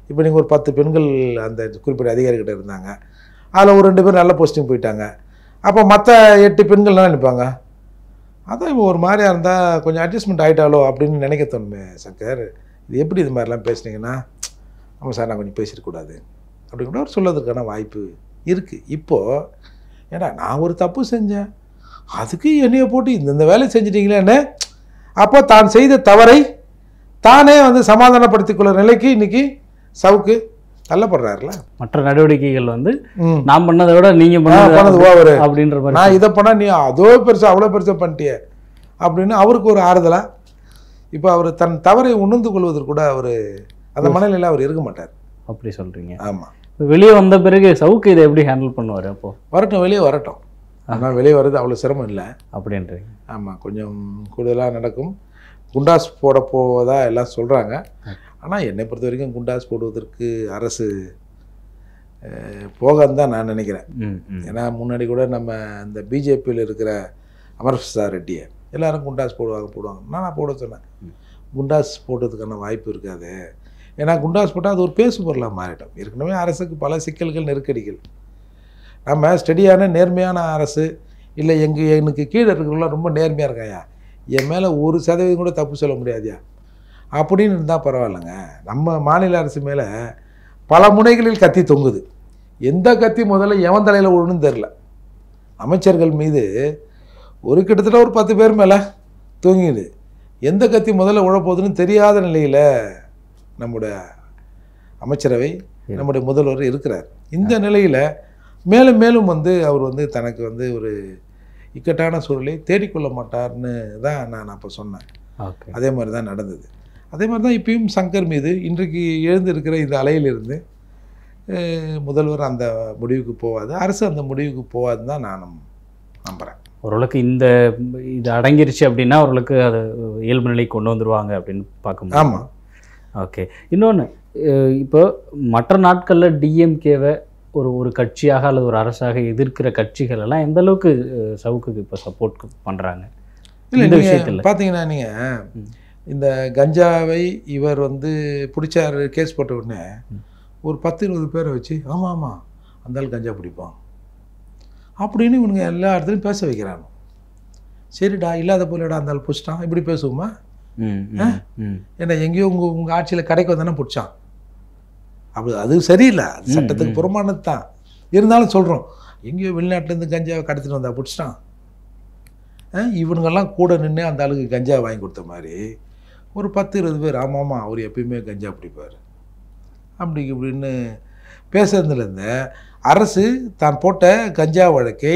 இப்போ நீங்கள் ஒரு பத்து பெண்கள் அந்த குறிப்பிட்ட அதிகாரிகிட்ட இருந்தாங்க அதில் ஒரு ரெண்டு பேர் நல்ல போஸ்டிங் போயிட்டாங்க அப்போ மற்ற எட்டு பெண்கள்லாம் நினைப்பாங்க அதான் இப்போ ஒரு மாதிரியாக இருந்தால் கொஞ்சம் அட்ஜஸ்ட்மெண்ட் ஆகிட்டாலோ அப்படின்னு நினைக்க தோணுமே சங்கர் இது எப்படி இது மாதிரிலாம் பேசுனீங்கன்னா ஆமாம் சார் நான் கொஞ்சம் பேசிடக்கூடாது அப்படிங்கிற ஒரு சொல்லதுக்கான வாய்ப்பு இருக்குது இப்போது ஏன்னா நான் ஒரு தப்பு செஞ்சேன் அதுக்கு என்னையை போட்டு இந்தந்த வேலை செஞ்சிட்டிங்களேன்னு அப்போ தான் செய்த தவறை தானே வந்து சமாதானப்படுத்திக்கொள்ள நிலைக்கு இன்றைக்கி சவுக்கு தள்ளப்படுறாருல மற்ற நடவடிக்கைகள் வந்து நான் பண்ணதை விட நீங்க பண்ணது ஓவர் அப்படின்ற மாதிரி நான் இதை பண்ணால் நீ அதோ பெருசா அவ்வளோ பெருசாக பண்ணிட்டிய அப்படின்னு அவருக்கு ஒரு ஆறுதலா இப்போ அவர் தன் தவறை உணர்ந்து கொள்வதற்கு கூட அவர் அந்த மனநிலையில் அவர் இருக்க மாட்டார் அப்படி சொல்றீங்க ஆமா வெளியே வந்த பிறகு சவுக்கு இதை எப்படி ஹேண்டில் பண்ணுவார் அப்போ வரட்டும் வெளியே வரட்டும் ஆனால் வெளியே வர்றது அவ்வளோ சிரமம் இல்லை அப்படின்றீங்க ஆமாம் கொஞ்சம் கூடுதலாக நடக்கும் குண்டாஸ் போட போவதா எல்லாம் சொல்கிறாங்க ஆனால் என்னை பொறுத்த வரைக்கும் குண்டாஸ் போடுவதற்கு அரசு போகாம தான் நான் நினைக்கிறேன் ஏன்னா முன்னாடி கூட நம்ம இந்த பிஜேபியில் இருக்கிற அமர் பிரசாத் ரெட்டியை எல்லோரும் குண்டாஸ் போடுவாங்க போடுவாங்க நான் போட சொன்னேன் குண்டாஸ் போடுறதுக்கான வாய்ப்பு இருக்காது ஏன்னா குண்டாஸ் போட்டால் அது ஒரு பேசு பொருளாக மாறிடும் ஏற்கனவே அரசுக்கு பல சிக்கல்கள் நெருக்கடிகள் நம்ம ஸ்டடியான நேர்மையான அரசு இல்லை எங்கள் எனக்கு கீழே இருக்கிறவங்களாம் ரொம்ப நேர்மையாக இருக்காயா என் மேலே ஒரு சதவீதம் கூட தப்பு சொல்ல முடியாதியா அப்படின்னு இருந்தால் பரவாயில்லைங்க நம்ம மாநில அரசு மேலே பல முனைகளில் கத்தி தொங்குது எந்த கத்தி முதல்ல எவன் தலையில் ஒழுன்னு தெரில அமைச்சர்கள் மீது ஒரு கிட்டத்தட்ட ஒரு பத்து பேர் மேலே தூங்கிடுது எந்த கத்தி முதல்ல உழப்போகுதுன்னு தெரியாத நிலையில் நம்முடைய அமைச்சரவை நம்முடைய முதல்வர் இருக்கிறார் இந்த நிலையில் மேலும் மேலும் வந்து அவர் வந்து தனக்கு வந்து ஒரு இக்கட்டான சூழலை தேடிக்கொள்ள மாட்டார்னு தான் நான் அப்போ சொன்னேன் அதே மாதிரி தான் நடந்தது அதே மாதிரி தான் இப்பயும் சங்கர் மீது இன்றைக்கு எழுந்திருக்கிற இந்த அலையிலிருந்து முதல்வர் அந்த முடிவுக்கு போகாது அரசு அந்த முடிவுக்கு போகாதுன்னு தான் நான் நம்புகிறேன் ஓரளவுக்கு இந்த இது அடங்கிருச்சு அப்படின்னா ஓரளவுக்கு அது இயல்பு நிலை கொண்டு வந்துடுவாங்க அப்படின்னு பார்க்க ஆமாம் ஓகே இன்னொன்று இப்போ மற்ற நாட்களில் டிஎம்கேவை ஒரு ஒரு கட்சியாக அல்லது ஒரு அரசாக எதிர்க்கிற கட்சிகள் எல்லாம் எந்த அளவுக்கு சவுக்கு இப்போ சப்போர்ட் பண்ணுறாங்க இல்லை விஷயத்தில் பார்த்தீங்கன்னா நீங்கள் இந்த கஞ்சாவை இவர் வந்து பிடிச்சார் கேஸ் போட்ட உடனே ஒரு பத்து இருபது பேரை வச்சு ஆமாம் ஆமாம் அந்தாலும் கஞ்சா பிடிப்பான் அப்படின்னு இவனுங்க எல்லா இடத்துலையும் பேச வைக்கிறாங்க சரிடா இல்லாத போலடா அந்தாலும் பிடிச்சிட்டான் இப்படி பேசுவோமா ஏன்னா எங்கேயோ உங்கள் உங்கள் ஆட்சியில் கடைக்கு வந்தானே பிடிச்சான் அப்படி அது சரியில்லை சட்டத்துக்கு புறமானது தான் இருந்தாலும் சொல்கிறோம் எங்கேயோ வெளிநாட்டிலேருந்து கஞ்சாவை கடத்திட்டு வந்தா பிடிச்சிட்டான் இவனுங்கெல்லாம் கூட நின்று அந்த ஆளுக்கு கஞ்சா வாங்கி கொடுத்த மாதிரி ஒரு பத்து இருபது பேர் ஆமாம்மா அவர் எப்பயுமே கஞ்சா பிடிப்பார் அப்படி இப்படின்னு பேசுறதுலேருந்த அரசு தான் போட்ட கஞ்சா வழக்கை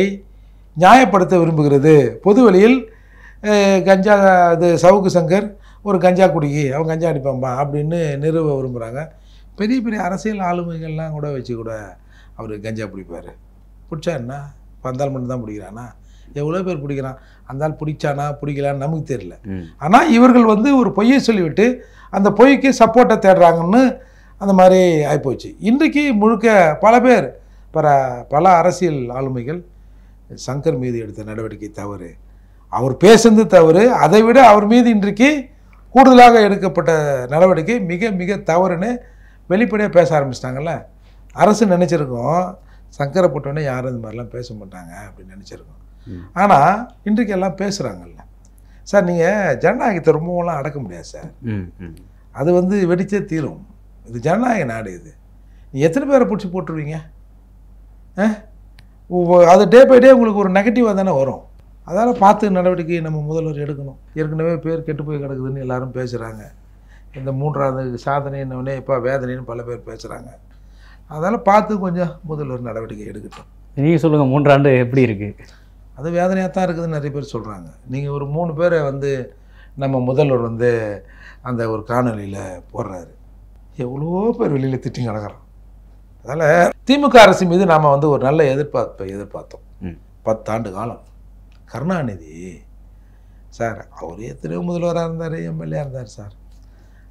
நியாயப்படுத்த விரும்புகிறது பொதுவெளியில் கஞ்சா இது சவுக்கு சங்கர் ஒரு கஞ்சா குடிக்கி அவன் கஞ்சா அடிப்பான்பா அப்படின்னு நிறுவ விரும்புகிறாங்க பெரிய பெரிய அரசியல் ஆளுமைகள்லாம் கூட வச்சு கூட அவர் கஞ்சா பிடிப்பார் பிடிச்சா என்ன பந்தால் மட்டும் தான் பிடிக்கிறானா எவ்வளோ பேர் பிடிக்கிறான் அந்த ஆள் பிடிச்சானா பிடிக்கலான்னு நமக்கு தெரியல ஆனால் இவர்கள் வந்து ஒரு பொய்யை சொல்லிவிட்டு அந்த பொய்க்கு சப்போர்ட்டை தேடுறாங்கன்னு அந்த மாதிரி ஆகிப்போச்சு இன்றைக்கு முழுக்க பல பேர் பல பல அரசியல் ஆளுமைகள் சங்கர் மீது எடுத்த நடவடிக்கை தவறு அவர் பேசுனது தவறு அதை விட அவர் மீது இன்றைக்கு கூடுதலாக எடுக்கப்பட்ட நடவடிக்கை மிக மிக தவறுன்னு வெளிப்படையாக பேச ஆரம்பிச்சிட்டாங்கல்ல அரசு நினச்சிருக்கோம் சங்கரை போட்டோன்னே யாரும் இந்த மாதிரிலாம் பேச மாட்டாங்க அப்படின்னு நினச்சிருக்கோம் ஆனால் இன்றைக்கு எல்லாம் பேசுகிறாங்கல்ல சார் நீங்கள் ஜனநாயகத்தை ரொம்பவெல்லாம் அடக்க முடியாது சார் அது வந்து வெடிச்சே தீரும் இது ஜனநாயக நாடு இது நீ எத்தனை பேரை பிடிச்சி போட்டுருவீங்க அது டே பை டே உங்களுக்கு ஒரு நெகட்டிவாக தானே வரும் அதால் பார்த்து நடவடிக்கையை நம்ம முதல்வர் எடுக்கணும் ஏற்கனவே பேர் கெட்டு போய் கிடக்குதுன்னு எல்லாரும் பேசுகிறாங்க இந்த மூன்றாவது சாதனைன்னொடனே இப்போ வேதனைன்னு பல பேர் பேசுகிறாங்க அதால் பார்த்து கொஞ்சம் முதல்வர் நடவடிக்கை எடுக்கட்டும் நீங்கள் சொல்லுங்கள் மூன்றாண்டு எப்படி இருக்குது அது வேதனையாக தான் இருக்குதுன்னு நிறைய பேர் சொல்கிறாங்க நீங்கள் ஒரு மூணு பேரை வந்து நம்ம முதல்வர் வந்து அந்த ஒரு காணொலியில் போடுறாரு எவ்வளோ பேர் வெளியில் திட்டி கிடக்கிறோம் அதனால் திமுக அரசு மீது நாம் வந்து ஒரு நல்ல எதிர்பார்ப்பை எதிர்பார்த்தோம் பத்தாண்டு காலம் கருணாநிதி சார் அவர் எத்தனையோ முதல்வராக இருந்தார் எம்எல்ஏ இருந்தார் சார்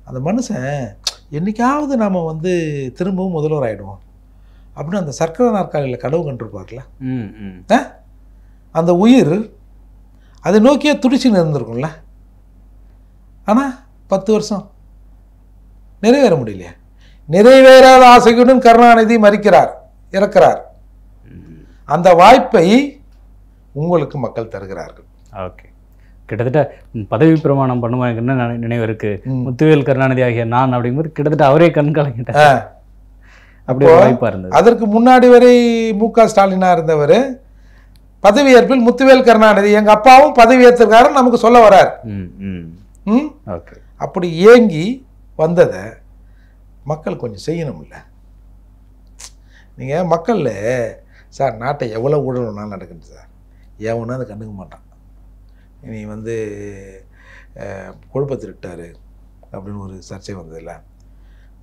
அந்த மனுஷன் என்றைக்காவது நாம் வந்து திரும்பவும் முதல்வர் ஆகிடுவோம் அப்படின்னு அந்த சர்க்கரை நாற்காலியில் கனவு கண்டுருப்பார்ல அந்த உயிர் அதை நோக்கியே துடிச்சு நிறந்திருக்கும்ல ஆனால் பத்து வருஷம் நிறைவேற முடியலையே நிறைவேறாத ஆசையுடன் கருணாநிதி மறிக்கிறார் இறக்கிறார் அந்த வாய்ப்பை உங்களுக்கு மக்கள் தருகிறார்கள் ஓகே கிட்டத்தட்ட பதவி பிரமாணம் பண்ணுவாங்க என்ன நினைவு இருக்கு முத்துவேல் கருணாநிதி ஆகிய நான் அப்படிங்கிறது கிட்டத்தட்ட அவரே கண் அப்படி வாய்ப்பாக இருந்தது அதற்கு முன்னாடி வரை மு க ஸ்டாலினாக இருந்தவர் பதவியேற்பில் முத்துவேல் கருணாநிதி எங்கள் அப்பாவும் பதவியேற்றிருக்காருன்னு நமக்கு சொல்ல வரார் அப்படி ஏங்கி வந்ததை மக்கள் கொஞ்சம் செய்யணும்ல நீங்கள் மக்கள் சார் நாட்டை எவ்வளோ ஊழல்னாலும் நடக்குது சார் எவனும் அதை கண்டுக்க மாட்டான் இனி வந்து கொழுப்பை திருட்டார் அப்படின்னு ஒரு சர்ச்சை வந்ததில்ல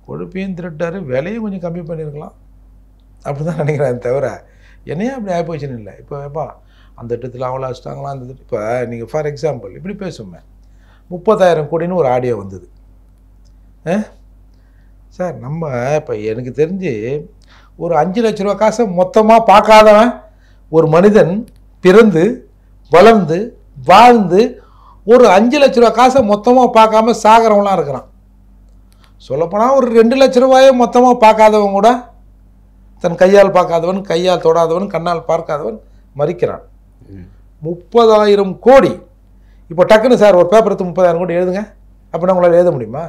கொழுப்பையும் திருட்டார் விலையும் கொஞ்சம் கம்மி பண்ணியிருக்கலாம் அப்படி தான் நினைக்கிறேன் தவிர என்னையே அப்படி போச்சுன்னு இல்லை இப்போ எப்பா அந்த இடத்துல அவங்கள வச்சுட்டாங்களா அந்த இப்போ நீங்கள் ஃபார் எக்ஸாம்பிள் இப்படி பேசுமே முப்பதாயிரம் கோடின்னு ஒரு ஆடியோ வந்தது சார் நம்ம இப்போ எனக்கு தெரிஞ்சு ஒரு அஞ்சு லட்ச ரூபா காசை மொத்தமாக பார்க்காதவன் ஒரு மனிதன் பிறந்து வளர்ந்து வாழ்ந்து ஒரு அஞ்சு லட்ச ரூபா காசை மொத்தமாக பார்க்காம சாகிறவங்களாம் இருக்கிறான் சொல்லப்போனால் ஒரு ரெண்டு லட்ச ரூபாயை மொத்தமாக பார்க்காதவங்க கூட தன் கையால் பார்க்காதவன் கையால் தொடாதவன் கண்ணால் பார்க்காதவன் மறிக்கிறான் முப்பதாயிரம் கோடி இப்போ டக்குன்னு சார் ஒரு பேப்பர் எடுத்து முப்பதாயிரம் கோடி எழுதுங்க அப்படின்னா உங்களால் எழுத முடியுமா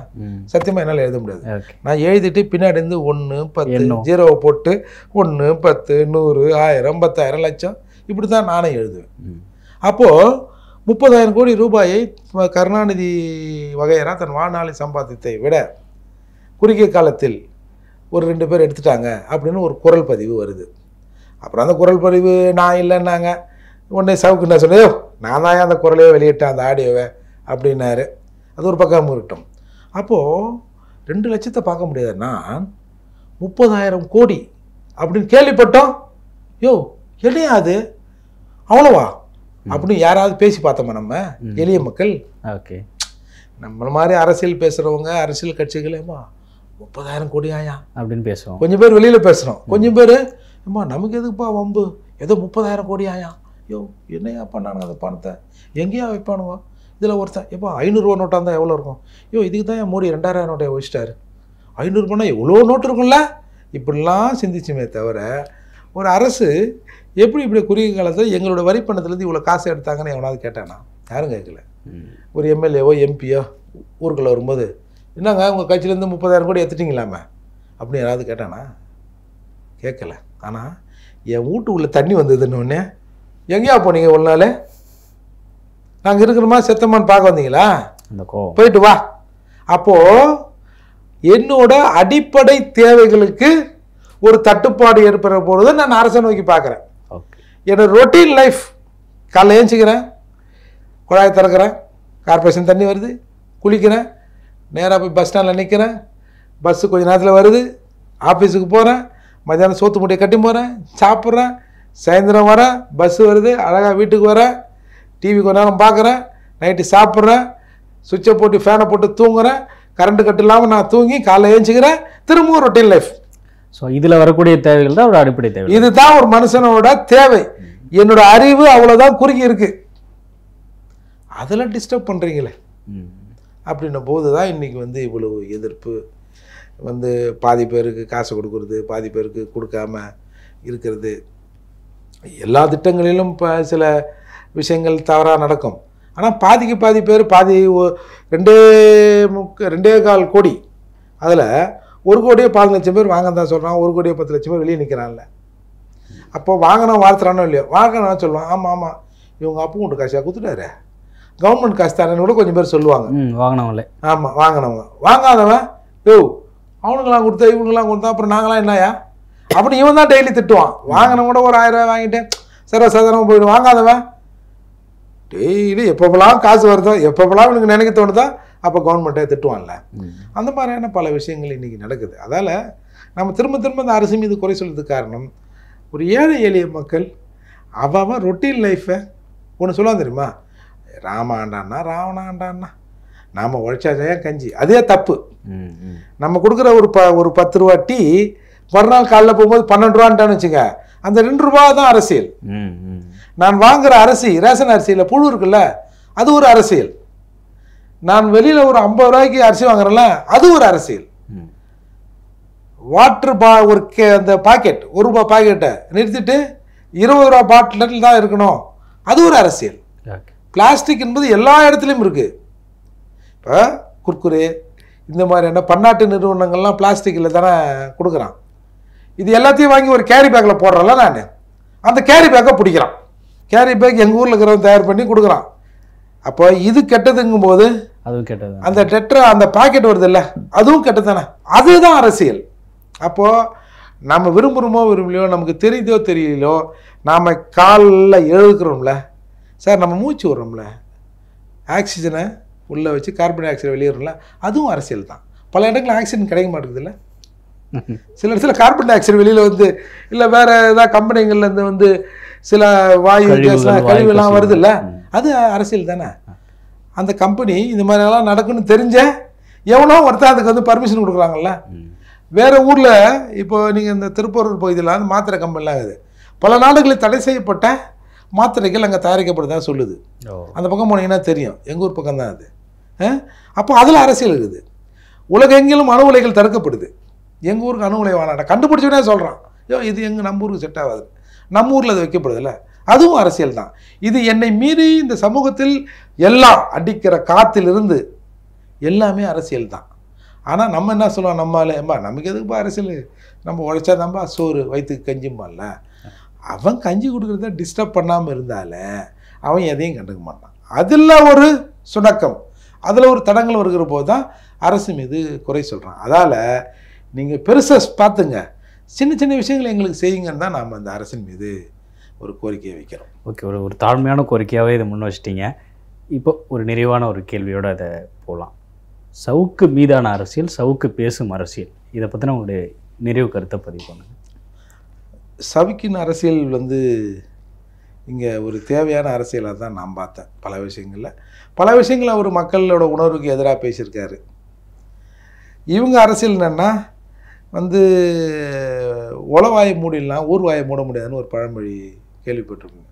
சத்தியமாக என்னால் எழுத முடியாது நான் எழுதிட்டு பின்னாடி இருந்து ஒன்று பத்து ஜீரோவை போட்டு ஒன்று பத்து நூறு ஆயிரம் பத்தாயிரம் லட்சம் இப்படி தான் நானே எழுதுவேன் அப்போது முப்பதாயிரம் கோடி ரூபாயை கருணாநிதி வகையராக தன் வாழ்நாளை சம்பாதித்தை விட குறுகிய காலத்தில் ஒரு ரெண்டு பேர் எடுத்துட்டாங்க அப்படின்னு ஒரு குரல் பதிவு வருது அப்புறம் அந்த குரல் பதிவு நான் இல்லைன்னாங்க உடனே சவுக்கு என்ன சொன்னேன் நான் தான் அந்த குரலையே வெளியிட்டேன் அந்த ஆடியோவை அப்படின்னாரு அது ஒரு பக்கம் இருக்கட்டும் அப்போது ரெண்டு லட்சத்தை பார்க்க முடியாதுன்னா முப்பதாயிரம் கோடி அப்படின்னு கேள்விப்பட்டோம் யோ இல்லையா அவ்வளோவா அப்படின்னு யாராவது பேசி பார்த்தோமா நம்ம எளிய மக்கள் ஓகே நம்மள மாதிரி அரசியல் பேசுகிறவங்க அரசியல் கட்சிகளேமா முப்பதாயிரம் கோடியாயா அப்படின்னு பேசுவோம் கொஞ்சம் பேர் வெளியில் பேசுகிறோம் கொஞ்சம் பேர் அம்மா நமக்கு எதுக்குப்பா வம்பு ஏதோ முப்பதாயிரம் கோடியாயா ஐயோ என்னையா பண்ணானுங்க அந்த பணத்தை எங்கேயா வைப்பானுங்க இதில் ஒருத்தன் எப்போ ஐநூறுரூவா நோட்டாக இருந்தால் எவ்வளோ இருக்கும் ஐயோ இதுக்கு தான் என் மோடி ரெண்டாயிரம் நோட்டை வச்சிட்டாரு ஐநூறுரூபானா எவ்வளோ நோட்டு இருக்கும்ல இப்படிலாம் சிந்திச்சுமே தவிர ஒரு அரசு எப்படி இப்படி குறுகிய காலத்தில் எங்களோட வரி பணத்துலேருந்து இவ்வளோ காசு எடுத்தாங்கன்னு எவனாவது கேட்டானா யாரும் கேட்கல ஒரு எம்எல்ஏவோ எம்பியோ ஊருக்குள்ளே வரும்போது என்னங்க உங்கள் கட்சியிலேருந்து முப்பதாயிரம் கோடி எடுத்துட்டிங்களாமே அப்படின்னு யாராவது கேட்டானா கேட்கல ஆனால் என் வீட்டு உள்ள தண்ணி வந்ததுன்னு ஒன்று எங்கேயா போனீங்க ஒரு நாள் நாங்கள் இருக்கிறோமா செத்தம்மான்னு பார்க்க வந்தீங்களா போயிட்டு வா அப்போது என்னோட அடிப்படை தேவைகளுக்கு ஒரு தட்டுப்பாடு ஏற்படுற போகிறத நான் அரசை நோக்கி பார்க்குறேன் என்னோட ரொட்டீன் லைஃப் காலைல ஏஞ்சிக்கிறேன் குழாயை திறக்கிறேன் கார்பரேஷன் தண்ணி வருது குளிக்கிறேன் நேராக போய் பஸ் ஸ்டாண்டில் நிற்கிறேன் பஸ்ஸு கொஞ்சம் நேரத்தில் வருது ஆஃபீஸுக்கு போகிறேன் மத்தியானம் சோத்து மூட்டையை கட்டி போகிறேன் சாப்பிட்றேன் சாயந்தரம் வரேன் பஸ்ஸு வருது அழகாக வீட்டுக்கு வரேன் டிவி கொஞ்ச நேரம் பார்க்குறேன் நைட்டு சாப்பிட்றேன் சுவிட்சை போட்டு ஃபேனை போட்டு தூங்குறேன் கரண்ட்டு கட்டு இல்லாமல் நான் தூங்கி காலைல ஏஞ்சிக்கிறேன் திரும்பவும் ரொட்டீன் லைஃப் ஸோ இதில் வரக்கூடிய தேவைகள் தான் ஒரு அடிப்படை தேவை இதுதான் ஒரு மனுஷனோட தேவை என்னோட அறிவு அவ்வளோதான் குறுகி இருக்குது அதில் டிஸ்டர்ப் பண்ணுறீங்களே அப்படின்ன போது தான் இன்றைக்கி வந்து இவ்வளவு எதிர்ப்பு வந்து பாதி பேருக்கு காசு கொடுக்குறது பாதி பேருக்கு கொடுக்காம இருக்கிறது எல்லா திட்டங்களிலும் இப்போ சில விஷயங்கள் தவறாக நடக்கும் ஆனால் பாதிக்கு பாதி பேர் பாதி ரெண்டே முக்க ரெண்டே கால் கோடி அதில் ஒரு கோடியே பாதி லட்சம் பேர் வாங்க தான் சொல்கிறான் ஒரு கோடியே பத்து லட்சம் பேர் வெளியே நிற்கிறான்ல அப்போ வாங்கினா வாழ்த்துறானோ இல்லையோ வாங்கினா சொல்லுவான் ஆமாம் ஆமாம் இவங்க அப்பவும் உண்டு காசியாக கொடுத்துட்டாரு கவர்மெண்ட் காசு தரேன்னு கூட கொஞ்சம் பேர் சொல்லுவாங்க வாங்கினவங்களே ஆமாம் வாங்கினவங்க வாங்காதவன் யோ அவனுக்கெல்லாம் கொடுத்தா இவனுங்களாம் கொடுத்தா அப்புறம் நாங்களாம் என்னயா அப்படி இவன் தான் டெய்லி திட்டுவான் வாங்கினவங்க கூட ஒரு ஆயிரம் ரூபாய் வாங்கிட்டு சர போயிடும் வாங்காதவன் டெய்லி எப்பப்பெல்லாம் காசு வருதோ எப்பப்பெல்லாம் இவனுக்கு நினைக்க தோணுதா அப்போ கவர்மெண்ட்டே திட்டுவான்ல அந்த மாதிரியான பல விஷயங்கள் இன்றைக்கி நடக்குது அதால் நம்ம திரும்ப திரும்ப அந்த அரசு மீது குறை சொல்கிறதுக்கு காரணம் ஒரு ஏழை எளிய மக்கள் அவன் ரொட்டீன் லைஃப்பை ஒன்று சொல்லுவான் தெரியுமா ராம ஆண்டான்னா ராவண ஆண்டான்னா நாம் உழைச்சாதான் கஞ்சி அதே தப்பு நம்ம கொடுக்குற ஒரு ப ஒரு பத்து ரூபா டீ மறுநாள் காலைல போகும்போது பன்னெண்டு ரூபான்ட்டான்னு வச்சுங்க அந்த ரெண்டு ரூபா தான் அரசியல் நான் வாங்குகிற அரிசி ரேஷன் அரிசியில் புழு இருக்குல்ல அது ஒரு அரசியல் நான் வெளியில் ஒரு ஐம்பது ரூபாய்க்கு அரிசி வாங்குறேன்ல அது ஒரு அரசியல் வாட்ரு பா ஒரு கே அந்த பாக்கெட் ஒரு ரூபா பாக்கெட்டை நிறுத்திட்டு இருபது ரூபா பாட்டில் தான் இருக்கணும் அது ஒரு அரசியல் பிளாஸ்டிக் என்பது எல்லா இடத்துலையும் இருக்குது இப்போ குர்குரே இந்த மாதிரியான பன்னாட்டு நிறுவனங்கள்லாம் பிளாஸ்டிக்கில் தானே கொடுக்குறான் இது எல்லாத்தையும் வாங்கி ஒரு கேரி பேக்கில் போடுறல நான் அந்த கேரி பேக்கை பிடிக்கிறான் கேரி பேக் எங்கள் ஊரில் இருக்கிறவங்க தயார் பண்ணி கொடுக்குறான் அப்போ இது கெட்டதுங்கும் போது அதுவும் கெட்டது அந்த டெட்ரு அந்த பாக்கெட் வருது இல்லை அதுவும் தானே அதுதான் அரசியல் அப்போது நம்ம விரும்புகிறோமோ விரும்பலையோ நமக்கு தெரியுதோ தெரியலையோ நாம் காலில் எழுதுக்கிறோம்ல சார் நம்ம மூச்சு விடுறோம்ல ஆக்சிஜனை உள்ளே வச்சு கார்பன் டை ஆக்சைடு வெளியிடுறோம்ல அதுவும் அரசியல் தான் பல இடங்களில் ஆக்சிஜன் கிடைக்க மாட்டேங்குதுல்ல சில இடத்துல கார்பன் டை ஆக்சைடு வெளியில் வந்து இல்லை வேறு ஏதாவது கம்பெனிங்கள்லேருந்து வந்து சில வாயு கேஸ்லாம் கழிவுலாம் வருதுல்ல அது அரசியல் தானே அந்த கம்பெனி இந்த மாதிரிலாம் நடக்குன்னு தெரிஞ்ச எவ்வளோ ஒருத்தர் அதுக்கு வந்து பர்மிஷன் கொடுக்குறாங்கல்ல வேறு ஊரில் இப்போ நீங்கள் இந்த திருப்பூர் பகுதியில் அந்த மாத்திரை கம்பெனிலாம் இருக்குது பல நாடுகளில் தடை செய்யப்பட்ட மாத்திரைகள் அங்கே தயாரிக்கப்படுதா சொல்லுது அந்த பக்கம் போனீங்கன்னா தெரியும் எங்கள் ஊர் பக்கம் தான் அது அப்போ அதில் அரசியல் இருக்குது உலகெங்கிலும் அணு உலைகள் தடுக்கப்படுது எங்கள் ஊருக்கு அணு உலை வானாடா கண்டுபிடிச்சோடனே சொல்கிறான் ஐயோ இது எங்கள் நம்ம ஊருக்கு செட் ஆகாது நம்ம ஊரில் அது வைக்கப்படுதில்ல அதுவும் அரசியல் தான் இது என்னை மீறி இந்த சமூகத்தில் எல்லாம் அடிக்கிற காத்திலிருந்து எல்லாமே அரசியல் தான் ஆனால் நம்ம என்ன சொல்லுவோம் நம்மளால் ஏம்பா நமக்கு எதுக்குப்பா அரசியல் நம்ம உழைச்சா தான்ப்பா சோறு வயிற்றுக்கு கஞ்சிம்பால்ல அவன் கஞ்சி கொடுக்குறத டிஸ்டர்ப் பண்ணாமல் இருந்தால அவன் எதையும் கண்டுக்க மாட்டான் அதில் ஒரு சுணக்கம் அதில் ஒரு தடங்கள் வருகிற போது தான் அரசு மீது குறை சொல்கிறான் அதால் நீங்கள் பெருசாக பார்த்துங்க சின்ன சின்ன விஷயங்களை எங்களுக்கு செய்யுங்கன்னு தான் நாம் அந்த அரசின் மீது ஒரு கோரிக்கையை வைக்கிறோம் ஓகே ஒரு ஒரு தாழ்மையான கோரிக்கையாகவே இதை முன் வச்சிட்டிங்க இப்போ ஒரு நிறைவான ஒரு கேள்வியோடு அதை போகலாம் சவுக்கு மீதான அரசியல் சவுக்கு பேசும் அரசியல் இதை பற்றின உங்களுடைய நிறைவு கருத்தை பதிவு பண்ணுங்கள் சவிக்கின் அரசியல் வந்து இங்கே ஒரு தேவையான அரசியலாக தான் நான் பார்த்தேன் பல விஷயங்களில் பல விஷயங்கள் அவர் மக்களோட உணர்வுக்கு எதிராக பேசியிருக்காரு இவங்க அரசியல் என்னென்னா வந்து உலவாயை மூடிடலாம் ஊர் வாயை மூட முடியாதுன்னு ஒரு பழமொழி கேள்விப்பட்டிருக்கோம்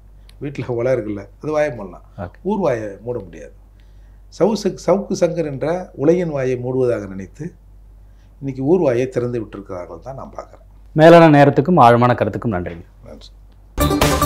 வீட்டில் உல இருக்குல்ல அது வாயை மூடலாம் ஊர் வாயை மூட முடியாது சவுசு சவுக்கு சங்கர் என்ற உலகின் வாயை மூடுவதாக நினைத்து இன்றைக்கி ஊர் வாயை திறந்து விட்டுருக்கிறார்கள் தான் நான் பார்க்குறேன் மேலான நேரத்துக்கும் ஆழமான கருத்துக்கும் நன்றி